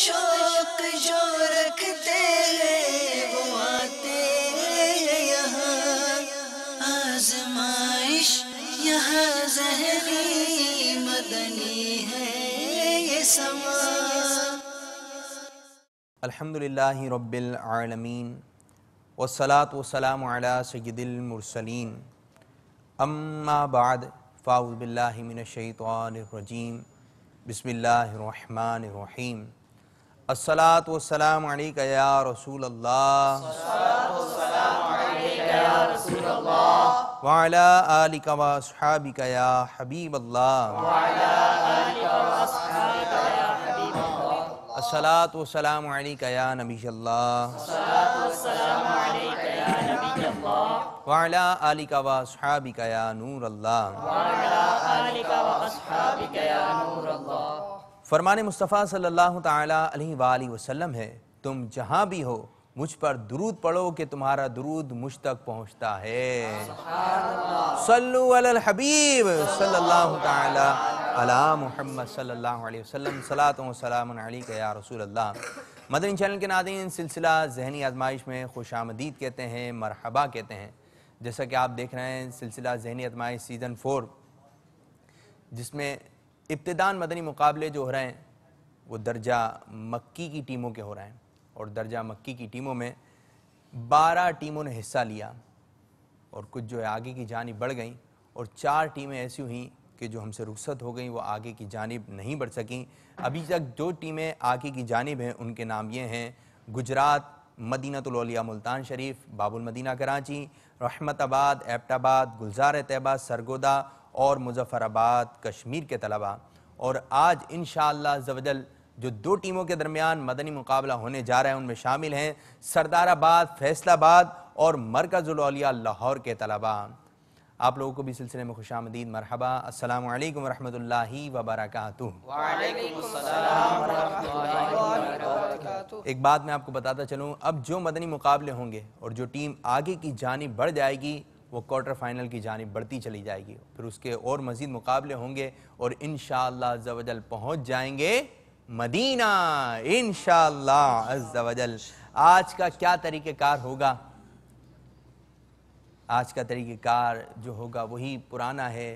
शौक जो रखते वो आते यहाँ आजमाइश यहाँ जहरी मदनी है ये समा अल्हम्दुलिल्लाह रब्बिल आलमीन वसलात वसलाम अला सय्यदिल मुरसलीन अम्मा बाद फ़ाउज़ बिल्लाहि मिनश शैतानिर रजीम बिस्मिल्लाहिर रहमानिर रहीम असलात वसलाम या रसूल अल्लाह या हबीब अल्लाह असलात वसलाम या नबी अल्लाह वाला या नूर अल्लाह फरमान मुस्तफ़ा सल्लल्लाहु अलैहि वसल्लम है तुम जहाँ भी हो मुझ पर दुरूद पढ़ो कि तुम्हारा दुरूद मुझ तक पहुँचता है सल्लु अलल हबीब सल्लल्लाहु अला सल्लल्लाहु अलैहि वसल्लम सलातो सलाम या रसूल अल्लाह मदनी चैनल के नादिन सिलसिला जहनी आजमाइश में खुश आमदीद कहते हैं मरहबा कहते हैं जैसा कि आप देख रहे हैं सिलसिला जहनी आजमाइश सीज़न फ़ोर जिसमें इब्तदान मदनी मुकाबले जो हो रहे हैं वो दर्जा मक्की की टीमों के हो रहे हैं और दर्जा मक्की की टीमों में बारह टीमों ने हिस्सा लिया और कुछ जो है आगे की जानी बढ़ गई और चार टीमें ऐसी हुई कि जो हमसे रुखसत हो गई वो आगे की जानब नहीं बढ़ सकें अभी तक जो टीमें आगे की जानब हैं उनके नाम ये हैं गुजरात मदीनतलिया मुल्तान शरीफ बाबुल मदीना कराची आबाद एबटाबाद गुलजार तैयबा सरगोदा और मुजफ़राबाद कश्मीर के तलबा और आज इन शवजल जो दो टीमों के दरमियान मदनी मुकाबला होने जा रहा है उनमें शामिल हैं सरदाराबाद फैसलाबाद और मरकज़ुलिया लाहौर के तलबा आप लोगों को भी सिलसिले में खुशा मदीद मरहबा अल्लाम वरहमल वबरक एक बात मैं आपको बताता चलूँ अब जो मदनी मुकाबले होंगे और जो टीम आगे की जानब बढ़ जाएगी वो क्वार्टर फाइनल की जानब बढ़ती चली जाएगी फिर उसके और मज़ीद मुकाबले होंगे और इन शजल पहुँच जाएंगे मदीना इन शजल आज का क्या तरीक़ार होगा आज का तरीक़ार जो होगा वही पुराना है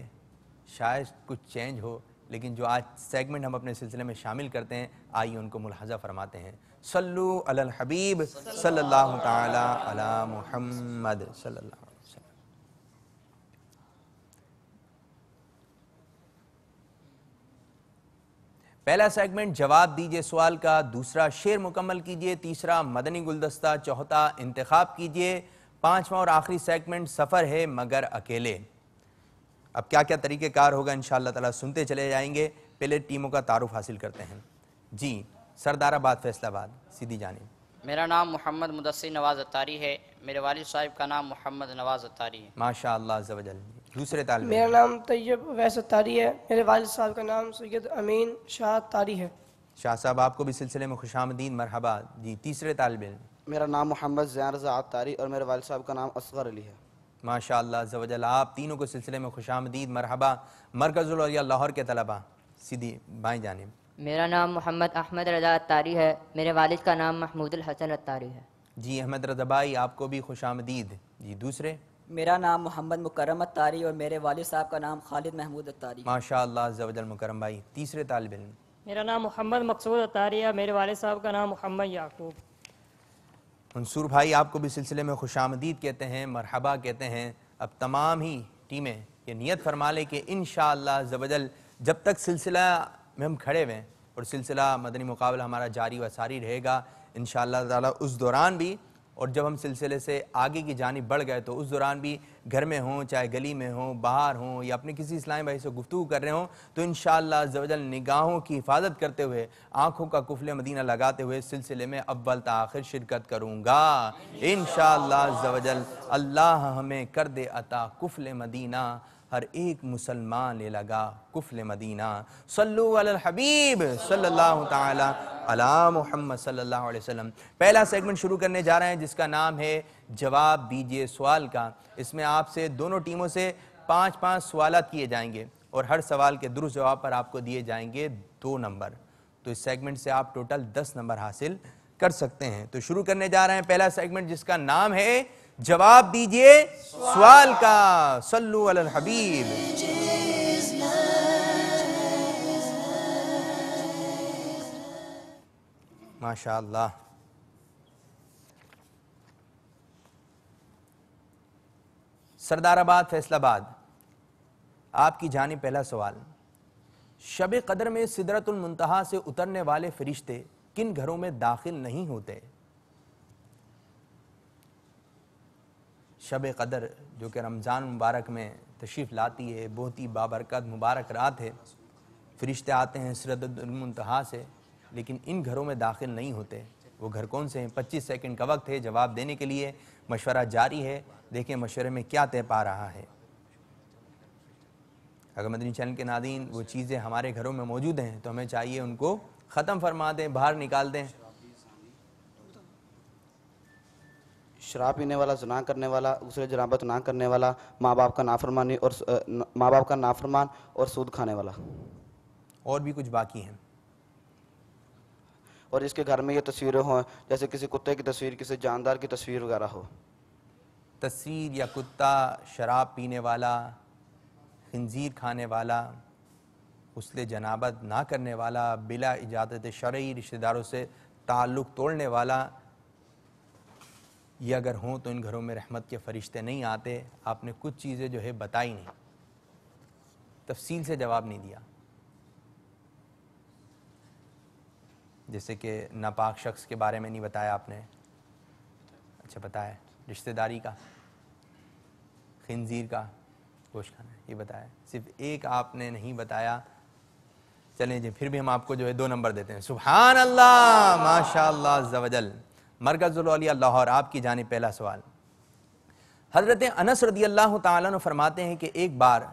शायद कुछ चेंज हो लेकिन जो आज सेगमेंट हम अपने सिलसिले में शामिल करते हैं आइए उनको मुलहजा फरमाते हैं सल्लु अल हबीब सल्लल्लाहु ताला अला मुहम्मद सल्लल्लाहु पहला सेगमेंट जवाब दीजिए सवाल का दूसरा शेर मुकम्मल कीजिए तीसरा मदनी गुलदस्ता चौथा इंतखब कीजिए पांचवा और आखिरी सेगमेंट सफ़र है मगर अकेले अब क्या क्या तरीक़ेकार होगा इन ताला सुनते चले जाएंगे पहले टीमों का तारुफ हासिल करते हैं जी सरदाराबाद फैसलाबाद सीधी जाने मेरा नाम मोहम्मद मुदसर नवाज अतारी है मेरे वाल साहिब का नाम मोहम्मद नवाज अतारी है माशा दूसरे तालब मेरा नाम तैयब वैस अतारी है मेरे वाल साहब का नाम सैयद अमीन शाह तारी है शाह साहब आपको भी सिलसिले में खुशामदीन मरहबा जी तीसरे तालब मेरा नाम मोहम्मद जैन रजा तारी और मेरे वाल साहब का नाम असगर अली है माशा जवजल आप तीनों के सिलसिले में खुश आमदीद मरहबा मरकज़िया लाहौर के तलबा सीधी बाएँ जानब मेरा नाम मोहम्मद अहमद रजा तारी है मेरे वालद का नाम महमूद हसन अतारी है जी अहमद रजा भाई आपको भी खुश आमदीद जी दूसरे मेरा नाम मोहम्मद मुकरम अतारी और मेरे वाल साहब का नाम खालिद महमूद अतारी माशा जवजल मुकरम भाई तीसरे तालब इम मेरा नाम मोहम्मद मकसूद अतारी है मेरे वाल साहब का नाम मोहम्मद याकूब मंसूर भाई आपको भी सिलसिले में खुश आमदीद कहते हैं मरहबा कहते हैं अब तमाम ही टीमें ये नीयत फरमा लें कि इन शबल जब तक सिलसिला में हम खड़े हुए हैं और सिलसिला मदनी मुकाबला हमारा जारी व सारी रहेगा इन ताला उस दौरान भी और जब हम सिलसिले से आगे की जानी बढ़ गए तो उस दौरान भी घर में हों चाहे गली में हों बाहर हों या अपने किसी इस्लामी भाई से गुफ्तु कर रहे हों तो इन शजल निगाहों की हिफाजत करते हुए आँखों का कुफल मदीना लगाते हुए इस सिलसिले में अव्वल तखिर शिरकत करूँगा इन शजल अल्लाह हमें कर दे अता कुफल मदीना हर एक मुसलमान ले लगा कुफल मदीना सल्लू अल हबीब सल्लल्लाहु ताला अला मोहम्मद सल्लल्लाहु अलैहि वसल्लम पहला सेगमेंट शुरू करने जा रहे हैं जिसका नाम है जवाब दीजिए सवाल का इसमें आपसे दोनों टीमों से पाँच पाँच सवाल किए जाएंगे और हर सवाल के दुरुस्त जवाब पर आपको दिए जाएंगे दो नंबर तो इस सेगमेंट से आप टोटल दस नंबर हासिल कर सकते हैं तो शुरू करने जा रहे हैं पहला सेगमेंट जिसका नाम है जवाब दीजिए सवाल का सल्लु अल हबीब माशा सरदाराबाद फैसलाबाद आपकी जाने पहला सवाल शब कदर में सिदरतुल मुंतहा से उतरने वाले फरिश्ते किन घरों में दाखिल नहीं होते शब कदर जो कि रमज़ान मुबारक में तशरीफ़ लाती है बहुत ही बाबरकत मुबारक रात है फरिश्ते आते हैं सिरतमतहा से लेकिन इन घरों में दाखिल नहीं होते वो घर कौन से हैं पच्चीस सेकेंड का वक्त है जवाब देने के लिए मशवरा जारी है देखें मशवरे में क्या तय पा रहा है अगर मदनी चैनल के नादीन वो चीज़ें हमारे घरों में मौजूद हैं तो हमें चाहिए उनको ख़त्म फरमा दें बाहर निकाल दें शराब पीने वाला जना करने वाला दूसरे जनाबत ना करने वाला माँ बाप का नाफरमानी और माँ बाप का नाफरमान और सूद खाने वाला और भी कुछ बाकी हैं और इसके घर में ये तस्वीरें हों जैसे किसी कुत्ते की तस्वीर किसी जानदार की तस्वीर वगैरह हो तस्वीर या कुत्ता शराब पीने वाला खंजीर खाने वाला उसले जनाबत ना करने वाला बिला इजाज़त शर्य रिश्तेदारों से ताल्लुक़ तोड़ने वाला ये अगर हों तो इन घरों में रहमत के फरिश्ते नहीं आते आपने कुछ चीज़ें जो है बताई नहीं तफसील से जवाब नहीं दिया जैसे कि नापाक शख्स के बारे में नहीं बताया आपने अच्छा बताया रिश्तेदारी का खनज़ीर का गोश खाना ये बताया सिर्फ एक आपने नहीं बताया चलें जी फिर भी हम आपको जो है दो नंबर देते हैं सुबहान अल्लाह माशा जवजल मरकज़लिया लाहौर आपकी जाने पहला सवाल हज़रत अनस रदी अल्लाह तरमाते फरमाते हैं कि एक बार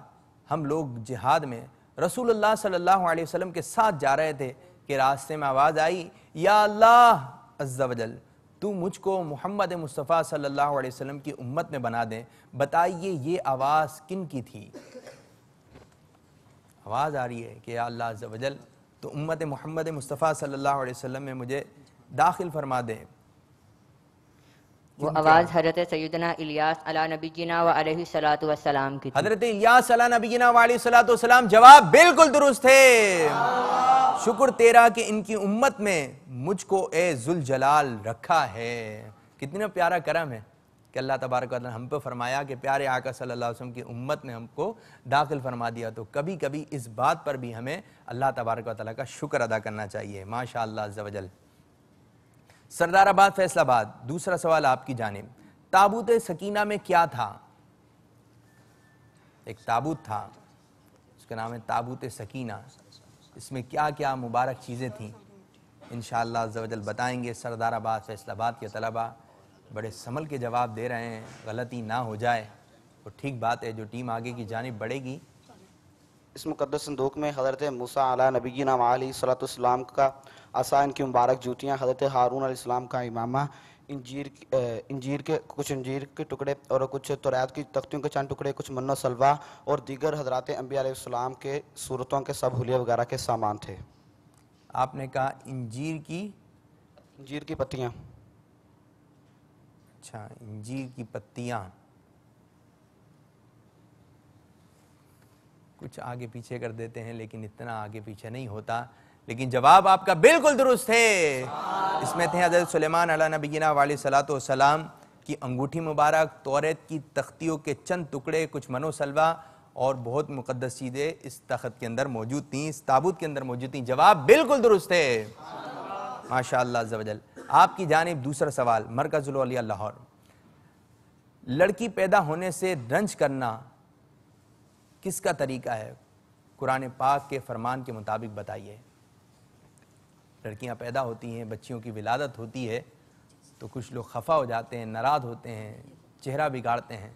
हम लोग जिहाद में रसूल सल्लल्लाहु अलैहि वसल्लम के साथ जा रहे थे कि रास्ते में आवाज़ आई या अल्लाह अज्जावजल तू मुझको मोहम्मद मुस्तफ़ा सल्लल्लाहु अलैहि वसल्लम की उम्मत में बना दें बताइए ये आवाज़ किन की थी आवाज़ आ रही है कि या अल्लाह अज्जावजल तो उम्मत मोहम्मद मुस्तफ़ा सल्ला अलैहि में मुझे दाखिल फरमा दें वो आवाज़ हजरत सैदना इलियास अला नबी जीना व सलात वसलाम की हजरत इलियास अला नबी जीना सलात वसलाम जवाब बिल्कुल दुरुस्त है शुक्र तेरा कि इनकी उम्मत में मुझको ए जुल जलाल रखा है कितना प्यारा करम है कि अल्लाह तबारक हम पे फरमाया कि प्यारे आका सल्लल्लाहु अलैहि वसल्लम की उम्मत ने हमको दाखिल फरमा दिया तो कभी कभी इस बात पर भी हमें अल्लाह तबारक का शुक्र अदा करना चाहिए माशा अल्लाह सरदाराबाद फैसलाबाद दूसरा सवाल आपकी जानेब ताबूत सकीना में क्या था एक ताबूत था उसका नाम है ताबूत सकीना इसमें क्या क्या मुबारक चीज़ें थीं इन शजल बताएंगे सरदाराबाद फैसलाबाद के तलबा बड़े संभल के जवाब दे रहे हैं गलती ना हो जाए तो ठीक बात है जो टीम आगे की जानब बढ़ेगी इस मुकदस संदूक में हज़रत मूसा आलि सलाम का आसान की मुबारक जूतियाँ हज़रत हारून आसमाम का इमामा इंजीर इंजीर के कुछ इंजीर के टुकड़े और कुछ तोरात की तख्तियों के चंद टुकड़े कुछ मन्नो सलवा और दीगर हज़रत अम्बियाम के सूरतों के सब हलिया वगैरह के सामान थे आपने कहा इंजीर की इंजीर की पत्तियाँ अच्छा इंजीर की पत्तियाँ कुछ आगे पीछे कर देते हैं लेकिन इतना आगे पीछे नहीं होता लेकिन जवाब आपका बिल्कुल दुरुस्त है इसमें थे हजरत सलेमान अला नबीना वाली सलात की अंगूठी मुबारक तोरेत की तख्तियों के चंद टुकड़े कुछ मनोसलवा और बहुत मुकदस चीज़ें इस तख्त के अंदर मौजूद थी इस ताबूत के अंदर मौजूद थी जवाब बिल्कुल दुरुस्त है माशा जवजल आपकी जानब दूसरा सवाल मरकज़ुल लाहौर लड़की पैदा होने से रंज करना किसका तरीका है कुरान पाक के फरमान के मुताबिक बताइए लड़कियां पैदा होती हैं बच्चियों की विलादत होती है तो कुछ लोग खफा हो जाते हैं नाराज़ होते हैं चेहरा बिगाड़ते हैं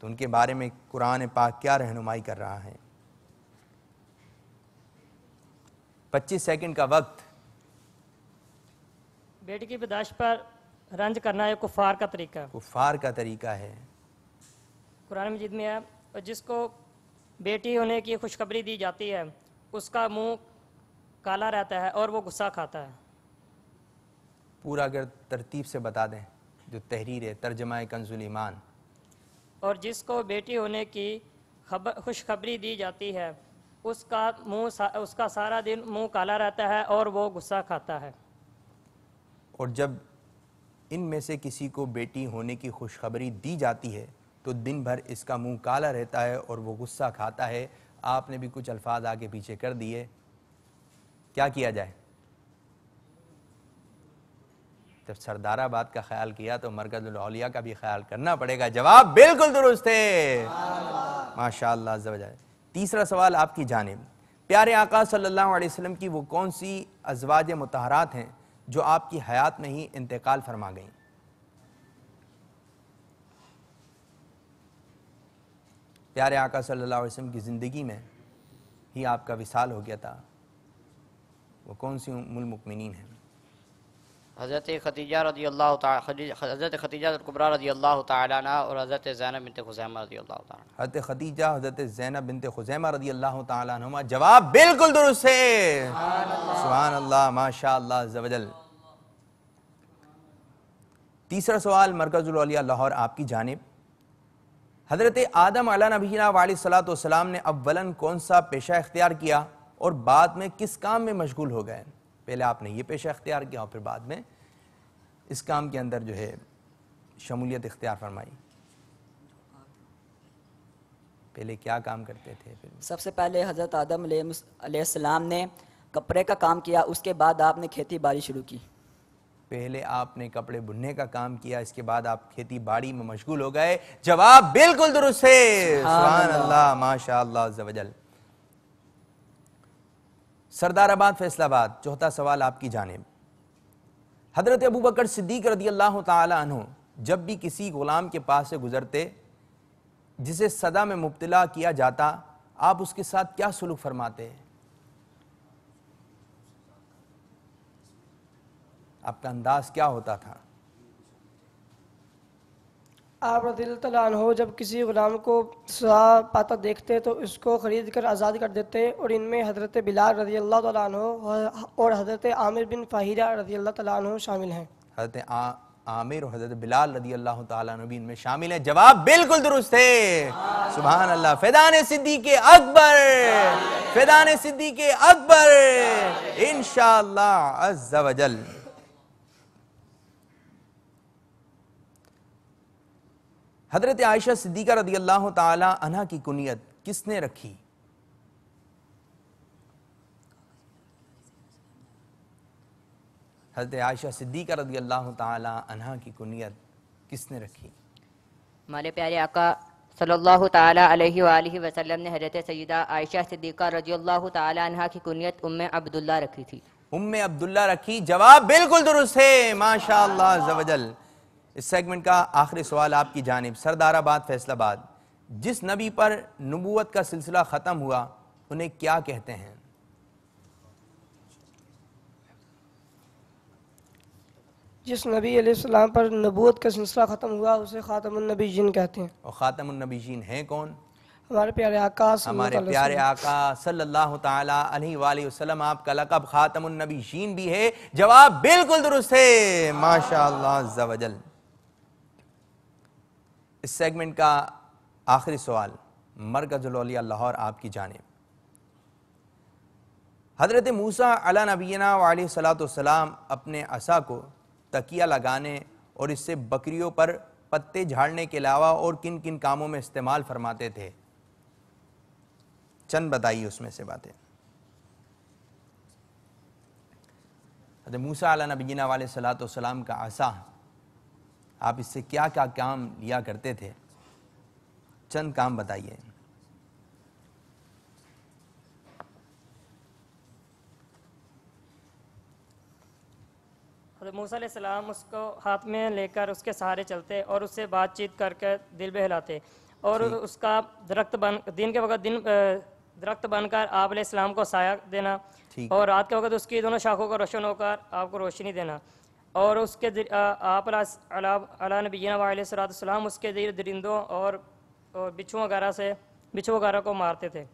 तो उनके बारे में कुरान पाक क्या रहनुमाई कर रहा है 25 सेकंड का वक्त बेटी की पैदाश पर रंज करना एक कुफार का तरीका कुफार का तरीका है कुरान मजिद में है और जिसको बेटी होने की खुशखबरी दी जाती है उसका मुंह काला रहता है और वो गुस्सा खाता है पूरा अगर तरतीब से बता दें जो तहरीर है तर्जमा कंजुलमान और जिसको बेटी होने की खबर खुशखबरी दी जाती है उसका मुंह सा, उसका सारा दिन मुंह काला रहता है और वो गुस्सा खाता है और जब इन में से किसी को बेटी होने की खुशखबरी दी जाती है तो दिन भर इसका मुंह काला रहता है और वो गुस्सा खाता है आपने भी कुछ अल्फाज आगे पीछे कर दिए क्या किया जाए जब सरदाराबाद का ख्याल किया तो मरकजिया का भी ख्याल करना पड़ेगा जवाब बिल्कुल दुरुस्त है माशा तीसरा सवाल आपकी जानब प्यारे आका सल्लल्लाहु अलैहि वसल्लम की वो कौन सी अजवाज मतहरात हैं जो आपकी हयात में ही इंतकाल फरमा गई प्यारे आका सल्लल्लाहु अलैहि वसल्लम की ज़िंदगी में ही आपका विशाल हो गया था वो कौन सी उमुलमकमिन हैं हज़रत खतीजा रजी अल्लाह हज़रत खतीजा कुबरा रजी अल्लाह तन और हज़रत ज़ैन बिनत खुजैमा रजी अल्लाह हज़रत खतीजा हज़रत ज़ैन बिनत खुजैमा रजी अल्लाह तुम जवाब बिल्कुल दुरुस्त है सुबहान अल्लाह माशा जवजल तीसरा सवाल मरकज़ुलिया लाहौर आपकी जानब हज़रत आदम अला नबीना वाली सलात ने अव्वलन कौन सा पेशा इख्तियार किया और बाद में किस काम में मशगूल हो गए पहले आपने ये पेशा अख्तियार किया और फिर बाद में इस काम के अंदर जो है शमूलियत इख्तियार फरमाई पहले क्या काम करते थे फिर सबसे पहले हज़रत आदम सलाम ने कपड़े का काम किया उसके बाद आपने खेती बाड़ी शुरू की पहले आपने कपड़े बुनने का काम किया इसके बाद आप खेती बाड़ी में मशगूल हो गए जवाब बिल्कुल दुरुस्त है अल्लाह माशा सरदाराबाद फैसलाबाद चौथा सवाल आपकी जानेब हज़रत अबू बकर सिद्दीक रदी अल्लाह तु जब भी किसी ग़ुलाम के पास से गुज़रते जिसे सदा में मुबतला किया जाता आप उसके साथ क्या सुलूक फरमाते हैं आपका अंदाज़ क्या होता था आप रदिल हो जब किसी गुलाम को सजा पाता देखते तो उसको ख़रीद कर आज़ाद कर देते और इनमें हज़रत बिलाल रजी अल्लाह तला और हज़रत आमिर बिन फ़ाहिरा रजी अल्लाह तला शामिल हैं हज़रत आमिर और हज़रत बिलाल रजी अल्लाह तभी इनमें शामिल है जवाब बिल्कुल दुरुस्त है सुबह अल्लाह फ़ैदान के अकबर फ़ैदान के अकबर इन शाह हजरत आयशा सिद्दीका रदी अल्लाह तह की कुनियत किसने रखी हजरत आयशा सिद्दीका रदी अल्लाह तह की कुनियत किसने रखी हमारे प्यारे आका सल्लल्लाहु ताला अलैहि वसल्लम वसल्लम ने हजरत सैदा आयशा सिद्दीका रजी अल्लाह तह की कुनियत उम्म अब्दुल्ला रखी थी उम्म अब्दुल्ला रखी जवाब बिल्कुल दुरुस्त है माशा इस सेगमेंट का आखिरी सवाल आपकी जानब सरदाराबाद फैसलाबाद जिस नबी पर नबूत का सिलसिला ख़त्म हुआ उन्हें क्या कहते हैं जिस नबी सलाम पर नबूत का सिलसिला ख़त्म हुआ उसे ख़ातमनबी जिन कहते हैं और ख़ातमनबी जिन हैं कौन हमारे प्यारे आका हमारे प्यारे आका सल्लल्लाहु अलैहि वसल्लम आपका लकब खातमनबी जीन भी है जवाब बिल्कुल दुरुस्त है माशा इस सेगमेंट का आखिरी सवाल मरकज़लिया लाहौर आपकी जाने हज़रत मूसा अला नबीना सलाम अपने असा को तकिया लगाने और इससे बकरियों पर पत्ते झाड़ने के अलावा और किन किन कामों में इस्तेमाल फरमाते थे चंद बताइए उसमें से बातें हजरत मूसा अला नबीना सलाम का असा आप इससे क्या क्या काम लिया करते थे चंद काम बताइए सलाम उसको हाथ में लेकर उसके सहारे चलते और उससे बातचीत करके दिल बहलाते और उसका दरख्त बन दिन के वक्त दिन दरख्त बनकर आप सलाम को साया देना और रात के वक्त उसकी दोनों शाखों को रोशन होकर आपको रोशनी देना और उसके आप नबीना उसके जरिए दरिंदों और बिछू बिच्छू वगैरह से बिच्छू वगैरह को मारते थे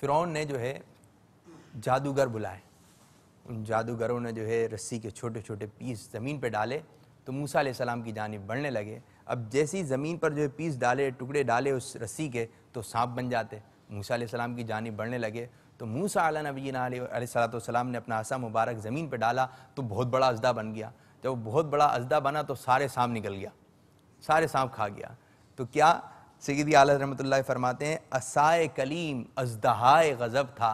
फ़िरौन ने जो है जादूगर बुलाए उन जादूगरों ने जो है रस्सी के छोटे छोटे पीस ज़मीन पर डाले तो मूसा सलाम की जानब बढ़ने लगे अब जैसी ज़मीन पर जो है पीस डाले टुकड़े डाले उस रस्सी के तो सांप बन जाते मूसा सलाम की जानब बढ़ने लगे तो मूसा आला नबीना सलाम ने अपना आसा मुबारक ज़मीन पर डाला तो बहुत बड़ा अजदा बन गया जब बहुत बड़ा अजदा बना तो सारे सांप निकल गया सारे सांप खा गया तो क्या सैदी आल रमत फरमाते हैं असाए कलीम अजदहाय गज़ब था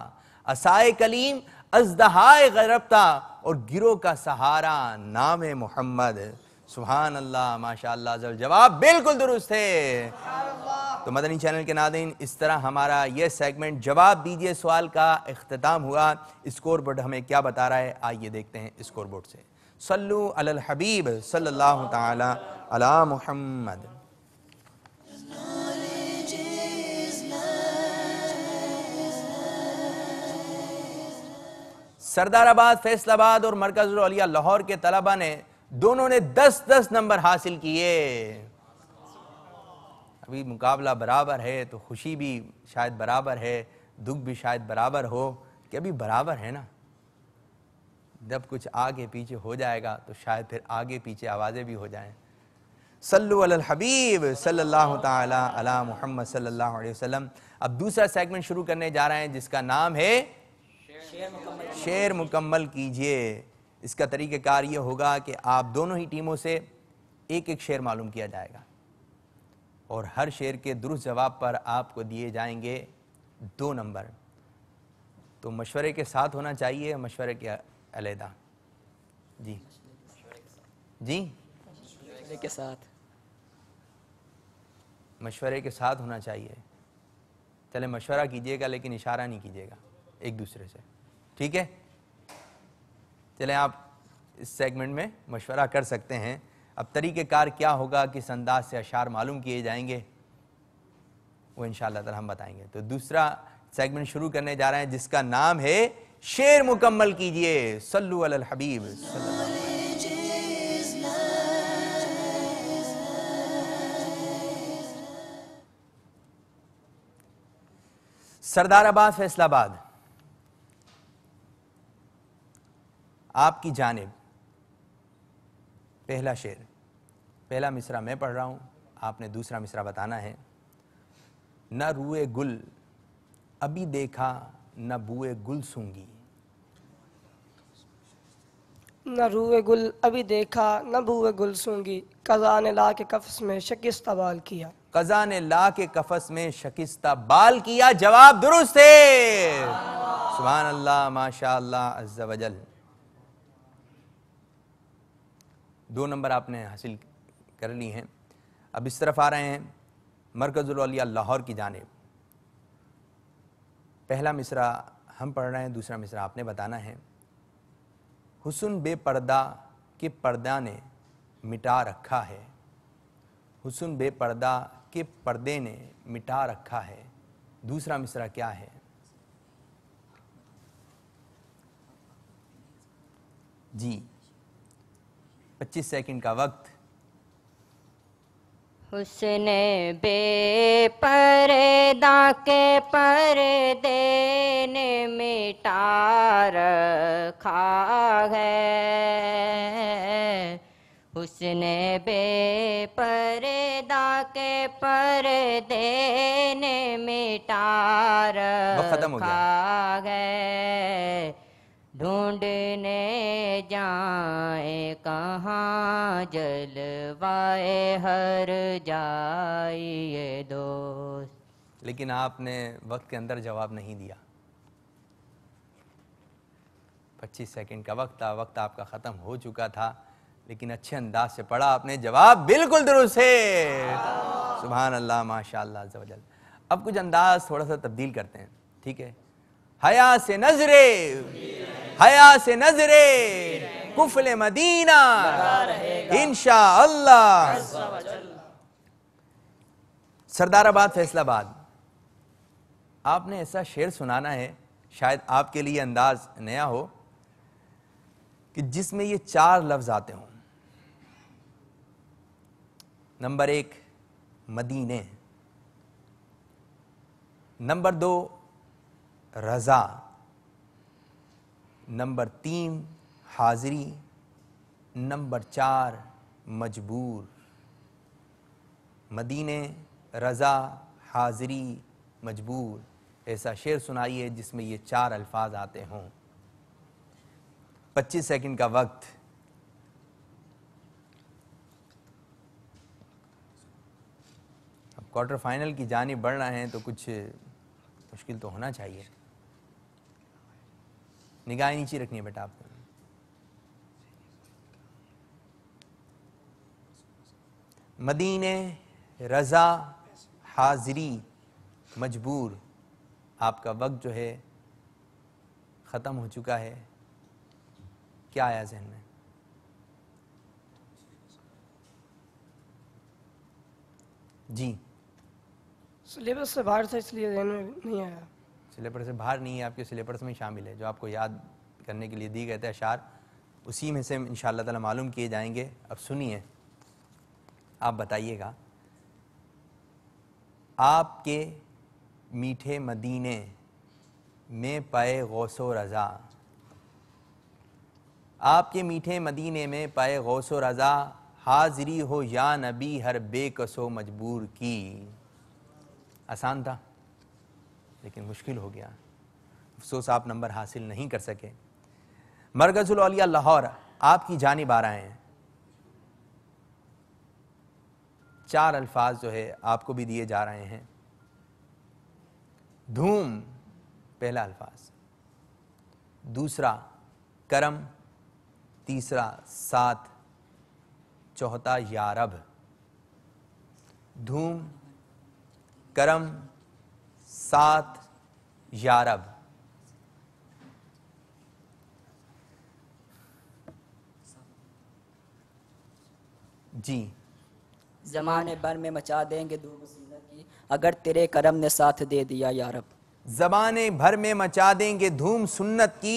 असाए कलीम अजदहाय गज़ब था और गिरोह का सहारा नाम है मोहम्मद सुबहान अल्लाह माशा जब जवाब बिल्कुल दुरुस्त है तो मदनी चैनल के नादिन इस तरह हमारा यह सेगमेंट जवाब दीजिए सवाल का अख्ताम हुआ स्कोर बोर्ड हमें क्या बता रहा है आइए देखते हैं स्कोर बोर्ड से सल्लू अल हबीब सल्लल्लाहु ताला अला मुहम्मद सरदाराबाद फैसलाबाद और मरकज़ लाहौर के तलबा ने दोनों ने दस दस नंबर हासिल किए अभी मुकाबला बराबर है तो खुशी भी शायद बराबर है दुख भी शायद बराबर हो कि अभी बराबर है ना जब कुछ आगे पीछे हो जाएगा तो शायद फिर आगे पीछे आवाज़ें भी हो जाएं सल्लु अल हबीब सल्लल्लाहु ताला अला मुहम्मद सल्लल्लाहु अलैहि वसल्लम अब दूसरा सेगमेंट शुरू करने जा रहे हैं जिसका नाम है शेर मुकम्मल कीजिए इसका तरीक़ार ये होगा कि आप दोनों ही टीमों से एक एक शेर मालूम किया जाएगा और हर शेर के दुरुस्त जवाब पर आपको दिए जाएंगे दो नंबर तो मशवरे के साथ होना चाहिए मशवरे के अलहदा जी जी मशवरे के साथ मशवरे के साथ होना चाहिए चले मशवरा कीजिएगा लेकिन इशारा नहीं कीजिएगा एक दूसरे से ठीक है चले आप इस सेगमेंट में मशवरा कर सकते हैं अब कार क्या होगा किस अंदाज से अशार मालूम किए जाएंगे वो इन शाह हम बताएंगे तो दूसरा सेगमेंट शुरू करने जा रहे हैं जिसका नाम है शेर मुकम्मल कीजिए सल्लू अल हबीब सरदार आबाद फैसलाबाद आपकी जानब पहला शेर पहला मिसरा मैं पढ़ रहा हूँ आपने दूसरा मिसरा बताना है न रूए गुल अभी देखा न बुए गुल सूंगी न रुए गुल अभी देखा न बुए गुल सूंगी कज़ा ने ला के कफस में शकिस्ता बाल किया कज़ा ने ला के कफस में शकिस्ता बाल किया जवाब दुरुस्त है सुबह अल्लाह माशा अल्लाह अज्जा वजल दो नंबर आपने हासिल कर ली हैं अब इस तरफ आ रहे हैं मरकज़ुलिया लाहौर की जानब पहला मिसरा हम पढ़ रहे हैं दूसरा मिसरा आपने बताना है हुसन बेपर्दा के पर्दा ने मिटा रखा है हुसन बेपर्दा के पर्दे ने मिटा रखा है दूसरा मिसरा क्या है जी पच्चीस सेकंड का वक्त उसने बेपरदा के परदे ने मिटा रखा है हुसन बेपरदा के परदे ने मिटा रखा है ढूंढने जाए कहाँ जलवाए हर जाइए दोस्त लेकिन आपने वक्त के अंदर जवाब नहीं दिया 25 सेकंड का वक्त था वक्त आपका ख़त्म हो चुका था लेकिन अच्छे अंदाज से पढ़ा आपने जवाब बिल्कुल दुरुस्त है सुबह अल्लाह माशा जवजल अब कुछ अंदाज थोड़ा सा तब्दील करते हैं ठीक है हया से नजरे हया से नजरे कुफल मदीना इनशा अल्लाह सरदाराबाद फैसलाबाद आपने ऐसा शेर सुनाना है शायद आपके लिए अंदाज नया हो कि जिसमें ये चार लफ्ज आते हों नंबर एक मदीने नंबर दो रज़ा नंबर तीन हाजिरी नंबर चार मजबूर मदीने रज़ा हाजिरी मजबूर ऐसा शेर सुनाइए जिसमें ये चार अल्फाज आते हों पच्चीस सेकंड का वक्त अब क्वार्टर फाइनल की जानी बढ़ रहे हैं तो कुछ मुश्किल तो होना चाहिए निगाहें नीचे रखनी है बेटा आपको मदीने रज़ा हाजिरी मजबूर आपका वक्त जो है ख़त्म हो चुका है क्या आया जहन में जी सिलेबस से बाहर था इसलिए जहन में नहीं आया सिलेबस से बाहर नहीं है आपके सिलेबस में शामिल है जो आपको याद करने के लिए दी गए थे अशार उसी में से इन ताला मालूम किए जाएंगे अब सुनिए आप बताइएगा आपके मीठे मदीने में पाए गौसो रज़ा आपके मीठे मदीने में पाए गौसो रज़ा हाजिरी हो या नबी हर बेकसो मजबूर की आसान था लेकिन मुश्किल हो गया अफसोस आप नंबर हासिल नहीं कर सके मरगजुलौलिया लाहौर आपकी जानब आ रहे हैं चार अल्फाज जो है आपको भी दिए जा रहे हैं धूम पहला अल्फाज दूसरा करम तीसरा सात चौथा यारब धूम करम सात यारब जी जमाने भर में मचा देंगे धूप की अगर तेरे करम ने साथ दे दिया यारब जमाने भर में मचा देंगे धूम सुन्नत की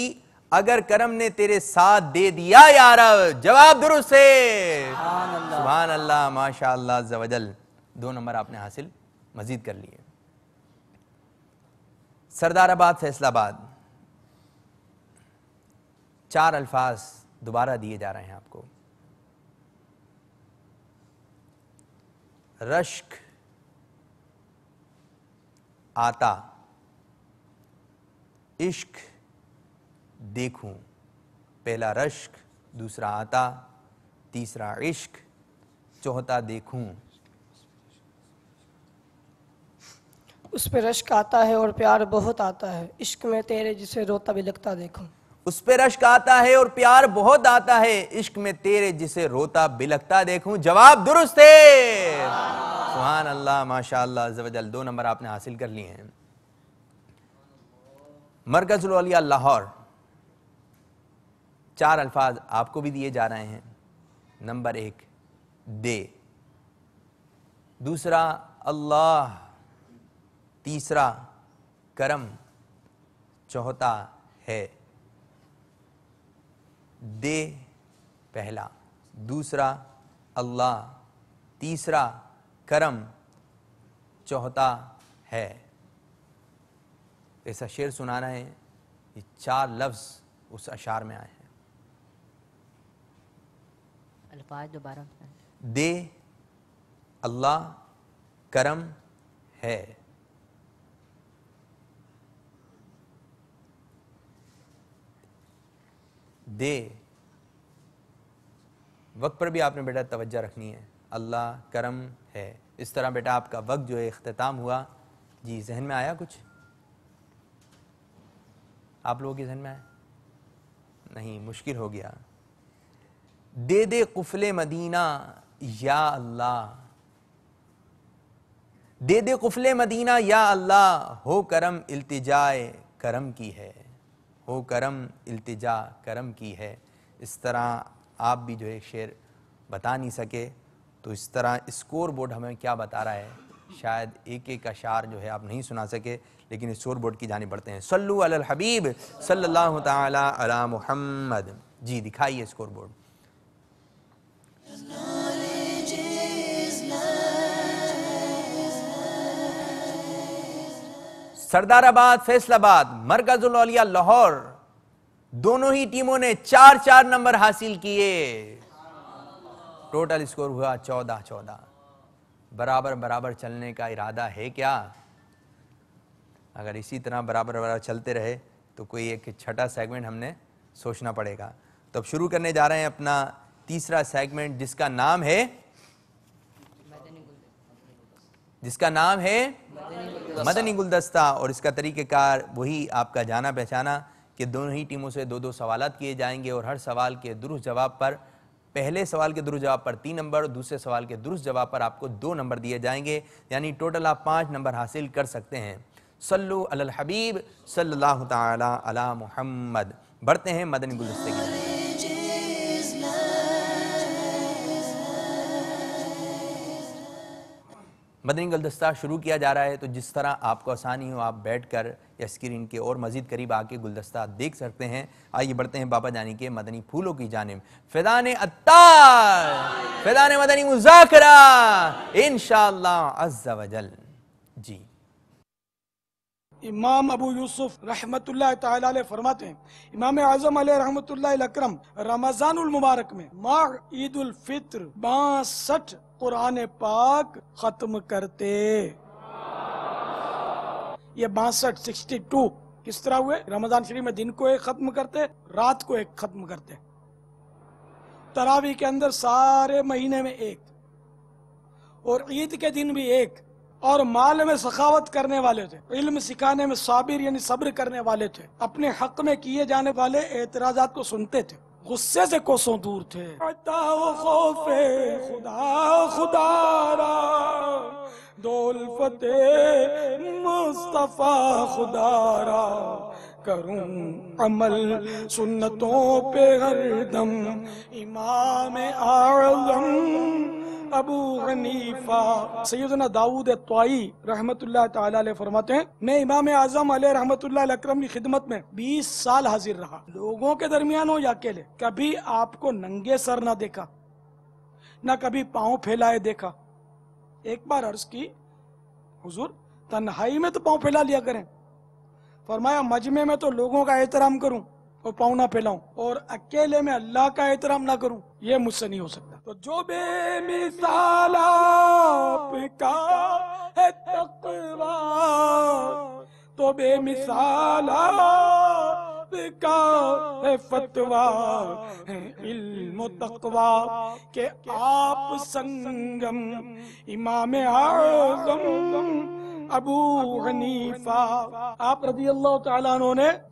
अगर करम ने तेरे साथ दे दिया यारब जवाब दुरुस्त सुबह अल्लाह माशा जवजल दो नंबर आपने हासिल मजीद कर लिए सरदाराबाद फैसलाबाद चार अल्फाज दोबारा दिए जा रहे हैं आपको रश्क आता इश्क देखूं पहला रश्क दूसरा आता तीसरा इश्क चौथा देखूं उस पे रश्क आता है और प्यार बहुत आता है इश्क में तेरे जिसे रोता भी लगता देखूं उस पे रश्क आता है और प्यार बहुत आता है इश्क में तेरे जिसे रोता लगता देखूं जवाब दुरुस्त है सुहान अल्लाह माशा जवजल दो नंबर आपने हासिल कर लिए हैं मरकज़लिया लाहौर चार अल्फाज आपको भी दिए जा रहे हैं नंबर एक दे दूसरा अल्लाह तीसरा कर्म चौथा है दे पहला दूसरा अल्लाह तीसरा कर्म चौथा है ऐसा शेर सुनाना है ये चार लफ्ज़ उस अशार में आए हैं दोबारा दे अल्लाह करम है दे वक्त पर भी आपने बेटा तोज्जा रखनी है अल्लाह करम है इस तरह बेटा आपका वक्त जो है अख्ताम हुआ जी जहन में आया कुछ आप लोगों के जहन में आया नहीं मुश्किल हो गया दे दे कुफले मदीना या अल्लाह दे दे कुफले मदीना या अल्लाह हो करम इल्तिजाए करम की है हो करम इल्तिजा करम की है इस तरह आप भी जो है शेर बता नहीं सके तो इस तरह स्कोर बोर्ड हमें क्या बता रहा है शायद एक एक अशार जो है आप नहीं सुना सके लेकिन स्कोर बोर्ड की जानी बढ़ते हैं सल्लु अल हबीब सल्लल्लाहु ताला अला मुहम्मद जी दिखाइए स्कोर बोर्ड सरदाराबाद फैसलाबाद मरकजुल औलिया लाहौर दोनों ही टीमों ने चार चार नंबर हासिल किए टोटल स्कोर हुआ चौदह चौदह बराबर बराबर चलने का इरादा है क्या अगर इसी तरह बराबर बराबर चलते रहे तो कोई एक छठा सेगमेंट हमने सोचना पड़ेगा तो अब शुरू करने जा रहे हैं अपना तीसरा सेगमेंट जिसका नाम है जिसका नाम है मदनी गुलदस्ता और इसका तरीक़ार वही आपका जाना पहचाना कि दोनों ही टीमों से दो दो सवाल किए जाएंगे और हर सवाल के दुरुस्त जवाब पर पहले सवाल के दुरुस्त जवाब पर तीन नंबर और दूसरे सवाल के दुरुस्त जवाब पर आपको दो नंबर दिए जाएंगे यानी टोटल आप पाँच नंबर हासिल कर सकते हैं सल्लु अल हबीब सल्लल्लाहु तला अला बढ़ते हैं मदनी गुलदस्ते की मदनी गुलदस्ता शुरू किया जा रहा है तो जिस तरह आपको आसानी हो आप बैठ कर या स्क्रीन के और मज़ीद करीब आके गुलदस्ता देख सकते हैं आइए बढ़ते हैं बाबा जानी के मदनी फूलों की जानब फिदान अतार फिदान मदनी मुजाकर इन शाह जी इमाम अबू यूसुफ रहमत ताल फरमाते हैं इमाम आजम अल रहमत अक्रम रमजान मुबारक में माह ईद उल फित्र बासठ कुरान पाक खत्म करते ये बासठ सिक्सटी टू किस तरह हुए रमजान शरीफ में दिन को एक खत्म करते रात को एक खत्म करते तरावी के अंदर सारे महीने में एक और ईद के दिन भी एक और माल में सखावत करने वाले थे इल्म सिखाने में साबिर यानी सब्र करने वाले थे अपने हक में किए जाने वाले एतराजात को सुनते थे गुस्से से कोसों दूर थे खुदा खुदारा मुस्तफ़ा खुदारा करूं अमल सुन्नतों पे हरदम इमाम आलम अबू हनीफा सैदना दाऊद तोई रहमत फरमाते हैं मैं इमाम आजम रहमत अक्रम की खिदमत में बीस साल हाजिर रहा लोगों के दरमियान हो या अकेले कभी आपको नंगे सर ना देखा ना कभी पाँव फैलाए देखा एक बार अर्ज की हजूर तन्हाई में तो पाँव फैला लिया करें फरमाया मजमे में तो लोगों का एहतराम करूं और पाँव ना फैलाऊ और अकेले में अल्लाह का एहतराम ना करूं यह मुझसे नहीं हो सकता तो जो बेमिसाल आपका है तकवा तो बेमिसाल आपका है फतवा है इल्म तकवा के आप संगम इमाम आजम अबू हनीफा आप रजी अल्लाह तला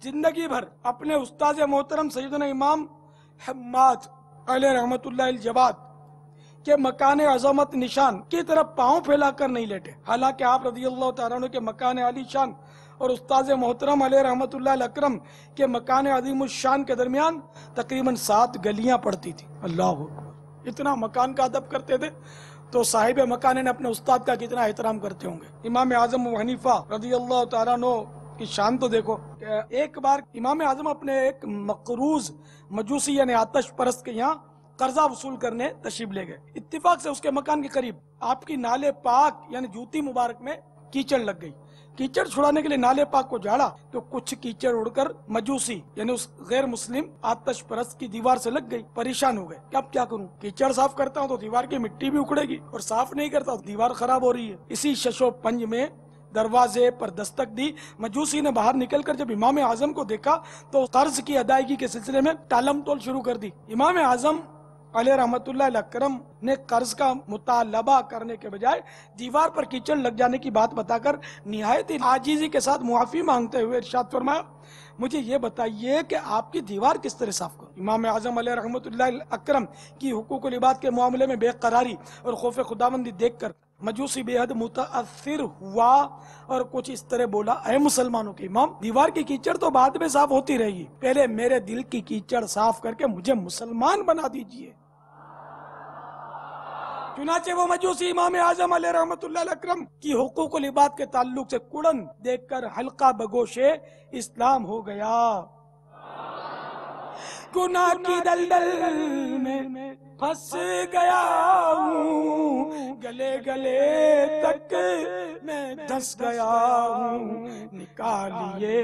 जिंदगी भर अपने उस्ताद मोहतरम सैदन इमाम हम्माद अल रहमत जवाब के मकान अजमत निशान की तरफ पाँव फैलाकर नहीं लेटे हालांकि आप रजी अल्लाह तु के मकान अली शान और उस्ताद मोहतरम अल रहमत अक्रम के मकान अजीम शान के दरमियान तकरीबन सात गलियां पड़ती थी अल्लाह इतना मकान का अदब करते थे तो साहिब मकान ने अपने उस्ताद का कितना एहतराम करते होंगे इमाम आजम हनीफा रजी अल्लाह तु इसकी शान तो देखो एक बार इमाम आजम अपने एक मकरूज मजूसी यानी आतश परस्त के यहाँ कर्जा वसूल करने तशीब ले गए इत्तेफाक से उसके मकान के करीब आपकी नाले पाक यानी जूती मुबारक में कीचड़ लग गई कीचड़ छुड़ाने के लिए नाले पाक को झाड़ा तो कुछ कीचड़ उड़कर मजूसी यानी उस गैर मुस्लिम आतश परस्त की दीवार से लग गई परेशान हो गए कि अब क्या करूं कीचड़ साफ करता हूं तो दीवार की मिट्टी भी उखड़ेगी और साफ नहीं करता तो दीवार खराब हो रही है इसी शशो पंज में दरवाजे पर दस्तक दी मजूसी ने बाहर निकलकर जब इमाम आजम को देखा तो कर्ज की अदायगी के सिलसिले में टालम तोल शुरू कर दी इमाम आजम अले अक्रम ने कर्ज का मुतालबा करने के बजाय दीवार पर कीचड़ लग जाने की बात बताकर निहायत आजीजी के साथ मुआफ़ी मांगते हुए इर्शाद फरमाया मुझे ये बताइए कि आपकी दीवार किस तरह साफ करो इमाम आजम रहमत अक्रम की हुकूक लिबाद के मामले में बेकरारी और खौफ खुदाबंदी देख कर मजूसी बेहद मुतासर हुआ और कुछ इस तरह बोला अरे मुसलमानों के इमाम दीवार की कीचड़ तो बाद में साफ होती रहेगी पहले मेरे दिल की कीचड़ साफ करके मुझे मुसलमान बना दीजिए चुनाचे वो मजूसी इमाम आजम रहमत अक्रम की हकूक लिबात के ताल्लुक से कुड़न देख कर हल्का बगोशे इस्लाम हो गया गुना की दलदल में फंस गया हूँ गले गले तक मैं धस गया हूँ निकालिए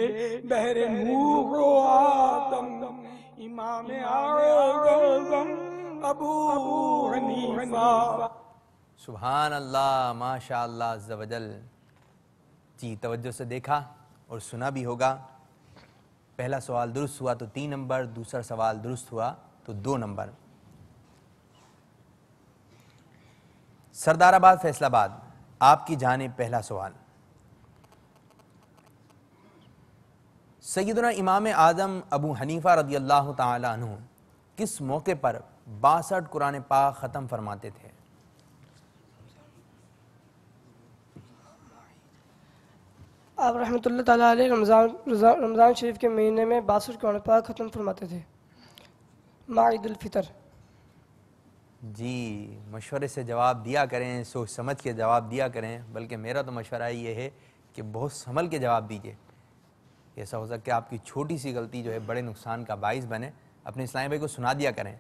बहरे मुँह आदम इमाम आगम अबू हनीफा सुभान अल्लाह माशा जवजल जी तवज्जो से देखा और सुना भी होगा पहला सवाल दुरुस्त हुआ तो तीन नंबर दूसरा सवाल दुरुस्त हुआ तो दो नंबर सरदाराबाद फैसलाबाद आपकी जाने पहला सवाल सैदना इमाम आजम अबू हनीफ़ा रदी अल्लाह तु किस मौके पर बासठ कुरान पाक ख़त्म फरमाते थे आप रहमत रमज़ान रमज़ान शरीफ के महीने में बासठ कुरान पाक ख़त्म फरमाते थे माईदुलफ़ितर जी मशवरे से जवाब दिया करें सोच समझ के जवाब दिया करें बल्कि मेरा तो मशवरा ये है कि बहुत संभल के जवाब दीजिए ऐसा हो सकता है आपकी छोटी सी गलती जो है बड़े नुकसान का बाइस बने अपने इस्लामी भाई को सुना दिया करें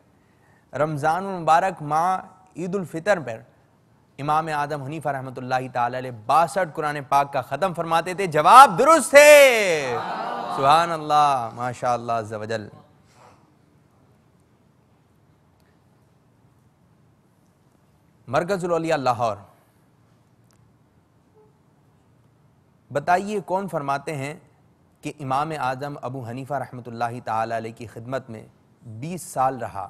रमज़ान मुबारक माँ ईदालफ़ितर पर इमाम आदम हनीफा रहमत तसठ बासठ कुरान पाक का ख़त्म फरमाते थे जवाब दुरुस्त थे सुबह अल्लाह माशा जवजल मरकज़ुलिया लाहौर बताइए कौन फरमाते हैं कि इमाम आज़म अबू हनीफ़ा रहमत ताली की खिदमत में 20 साल रहा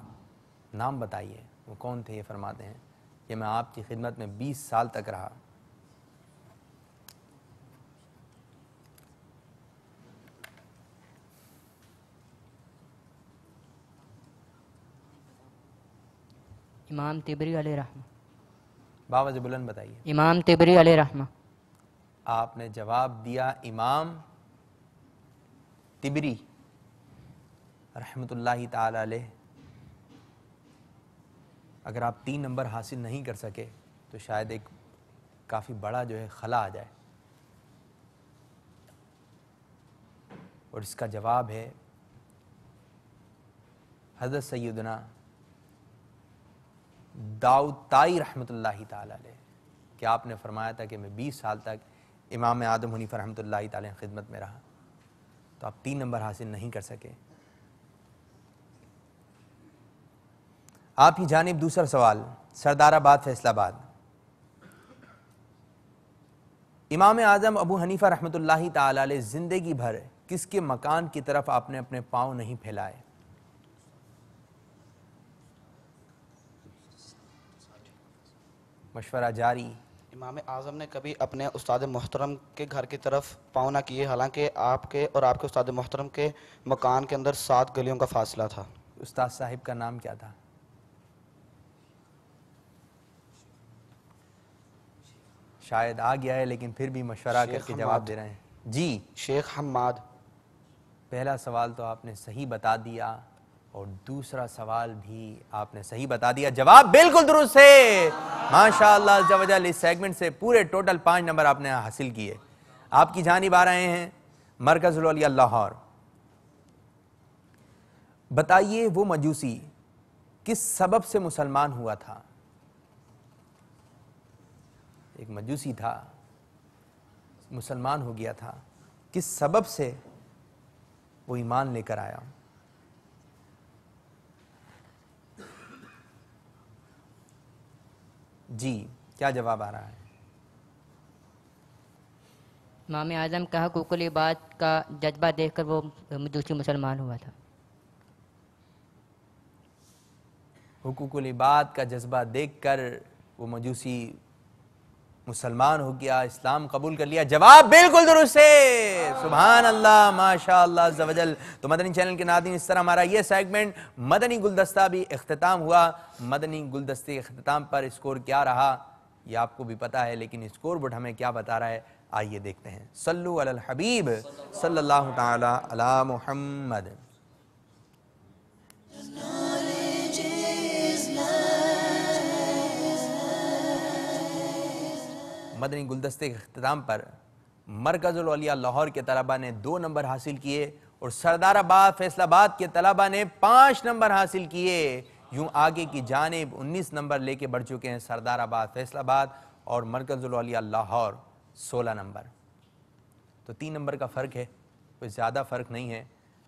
नाम बताइए वो कौन थे ये फरमाते हैं कि मैं आपकी खिदमत में 20 साल तक रहा इमाम तिबरी रहमत बाबा बुलंद बताइए इमाम तिबरी अली रहमा आपने जवाब दिया इमाम तिबरी रहमतुल्लाह ताला अगर आप तीन नंबर हासिल नहीं कर सके तो शायद एक काफ़ी बड़ा जो है खला आ जाए और इसका जवाब है हजरत सैदना ताई रहमत ला कि आपने फरमाया था कि मैं बीस साल तक इमाम आदम हनीफ रहमत ला खिदमत में रहा तो आप तीन नंबर हासिल नहीं कर सके आप ही जानब दूसरा सवाल सरदाराबाद फैसलाबाद इमाम आज़म अबू हनीफ़ा रहमत ला ज़िंदगी भर किसके मकान की तरफ आपने अपने पाँव नहीं फैलाए मशवरा जारी इमाम आज़म ने कभी अपने उस्ताद मोहतरम के घर की तरफ पावना किए हालांकि आपके और आपके उस्ताद मोहतरम के मकान के अंदर सात गलियों का फासला था उस्ताद साहिब का नाम क्या था शायद आ गया है लेकिन फिर भी मशवरा करके जवाब दे रहे हैं जी शेख हमाद पहला सवाल तो आपने सही बता दिया और दूसरा सवाल भी आपने सही बता दिया जवाब बिल्कुल दुरुस्त है माशा इस सेगमेंट से पूरे टोटल पांच नंबर आपने हासिल किए आपकी जानी आ रहे हैं लोलिया लाहौर बताइए वो मजूसी किस सबब से मुसलमान हुआ था एक मजूसी था मुसलमान हो गया था किस सबब से वो ईमान लेकर आया जी क्या जवाब आ रहा है मामे आजम का हकूकल बात का जज्बा देखकर वो दूसरी मुसलमान हुआ था हकूकुल बात का जज्बा देखकर वो मजूसी मुसलमान हो गया इस्लाम कबूल कर लिया जवाब बिल्कुल दुरुस्त है सुबह अल्लाह माशा तो मदनी चैनल के नादिन इस तरह हमारा ये सेगमेंट मदनी गुलदस्ता भी अख्ताम हुआ मदनी गुलदस्ते अख्ताम पर स्कोर क्या रहा ये आपको भी पता है लेकिन स्कोर बोर्ड हमें क्या बता रहा है आइए देखते हैं सल्लु अल हबीब सल्लल्लाहु ताला मदनी गुलदस्ते के अख्ताम पर मरकज़लिया लाहौर के तलबा ने दो नंबर हासिल किए और सरदाराबाद फैसलाबाद के तलबा ने पाँच नंबर हासिल किए यूँ आगे की जानब उन्नीस नंबर लेके बढ़ चुके हैं सरदाराबाद फैसलाबाद और मरकज़लिया लाहौर सोलह नंबर तो तीन नंबर का फ़र्क है कोई ज़्यादा फ़र्क नहीं है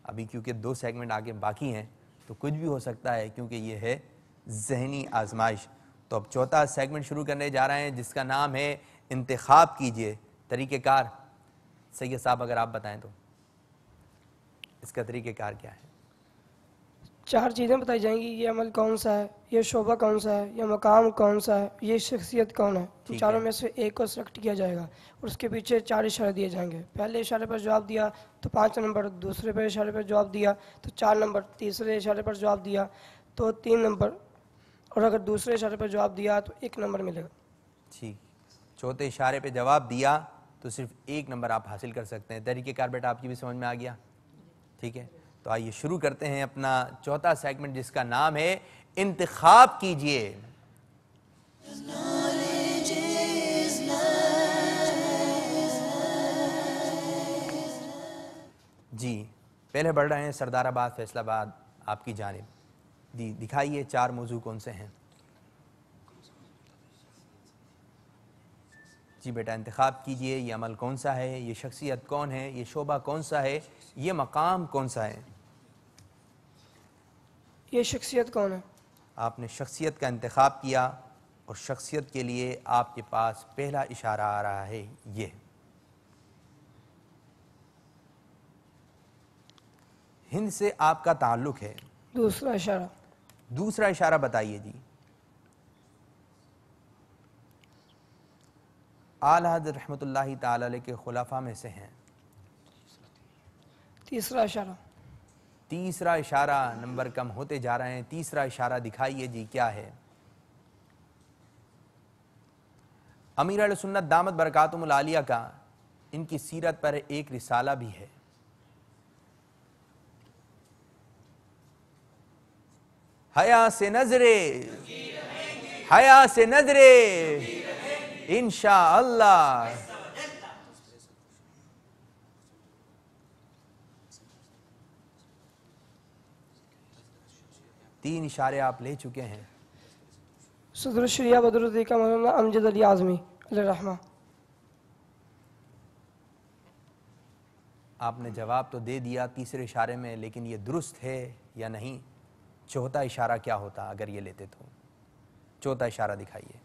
अभी क्योंकि दो सेगमेंट आगे बाकी हैं तो कुछ भी हो सकता है क्योंकि ये है जहनी आजमाइश तो अब चौथा सेगमेंट शुरू करने जा रहे हैं जिसका नाम है इंतखब कीजिए तरीक़ार सैयद साहब अगर आप बताएं तो इसका तरीक़ार क्या है चार चीज़ें बताई जाएंगी ये अमल कौन सा है ये शोभा कौन सा है ये मकाम कौन सा है ये शख्सियत कौन है तो चारों में से एक को सेलेक्ट किया जाएगा और उसके पीछे चार इशारे दिए जाएंगे पहले इशारे पर जवाब दिया तो पाँच नंबर दूसरे पर इशारे पर जवाब दिया तो चार नंबर तीसरे इशारे पर जवाब दिया तो तीन नंबर और अगर दूसरे इशारे पर जवाब दिया तो एक नंबर मिलेगा ठीक चौथे इशारे पे जवाब दिया तो सिर्फ एक नंबर आप हासिल कर सकते हैं कार बेटा आपकी भी समझ में आ गया ठीक है तो आइए शुरू करते हैं अपना चौथा सेगमेंट जिसका नाम है इंतखब कीजिए जी पहले बढ़ रहे हैं सरदाराबाद फैसलाबाद आपकी जानब जी दिखाइए चार मौजू कौन से हैं जी बेटा इंतखब कीजिए ये अमल कौन सा है ये शख्सियत कौन है ये शोबा कौन सा है ये मकाम कौन सा है ये शख्सियत कौन है आपने शख्सियत का इंतखब किया और शख्सियत के लिए आपके पास पहला इशारा आ रहा है ये हिंद से आपका ताल्लुक है दूसरा इशारा दूसरा इशारा बताइए जी आल हजर रहमत ताल के खुलाफा में से हैं तीसरा इशारा तीसरा इशारा नंबर कम होते जा रहे हैं तीसरा इशारा दिखाइए जी क्या है अमीर सुन्नत दामद आलिया का इनकी सीरत पर एक रिसाला भी है हया से नजरे हया से नजरे Insha'Allah. तीन इशारे आप ले चुके हैं बदरुद्दी का मौलाना अमजद अली आजमी रहमा आपने जवाब तो दे दिया तीसरे इशारे में लेकिन ये दुरुस्त है या नहीं चौथा इशारा क्या होता अगर ये लेते तो चौथा इशारा दिखाइए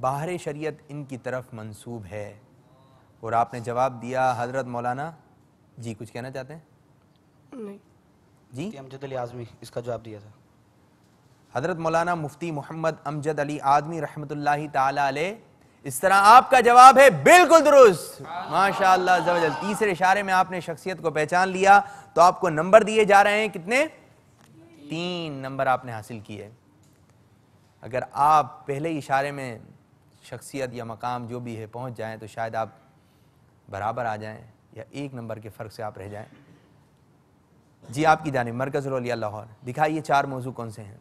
बाहर शरीयत इनकी तरफ मंसूब है और आपने जवाब दिया हजरत मौलाना जी कुछ कहना चाहते हैं नहीं जी अमजद अली आज़मी इसका जवाब दिया था हजरत मौलाना मुफ्ती मोहम्मद अमजद अली आज़मी रहमतुल्लाह ताला इस तरह आपका जवाब है बिल्कुल दुरुस्त माशा तीसरे इशारे में आपने शख्सियत को पहचान लिया तो आपको नंबर दिए जा रहे हैं कितने तीन नंबर आपने हासिल किए अगर आप पहले इशारे में शख्सियत या मकाम जो भी है पहुँच जाएं तो शायद आप बराबर आ जाएँ या एक नंबर के फ़र्क से आप रह जाएँ जी आपकी जाने रोलिया लाहौर दिखाइए चार मौजू कौन से हैं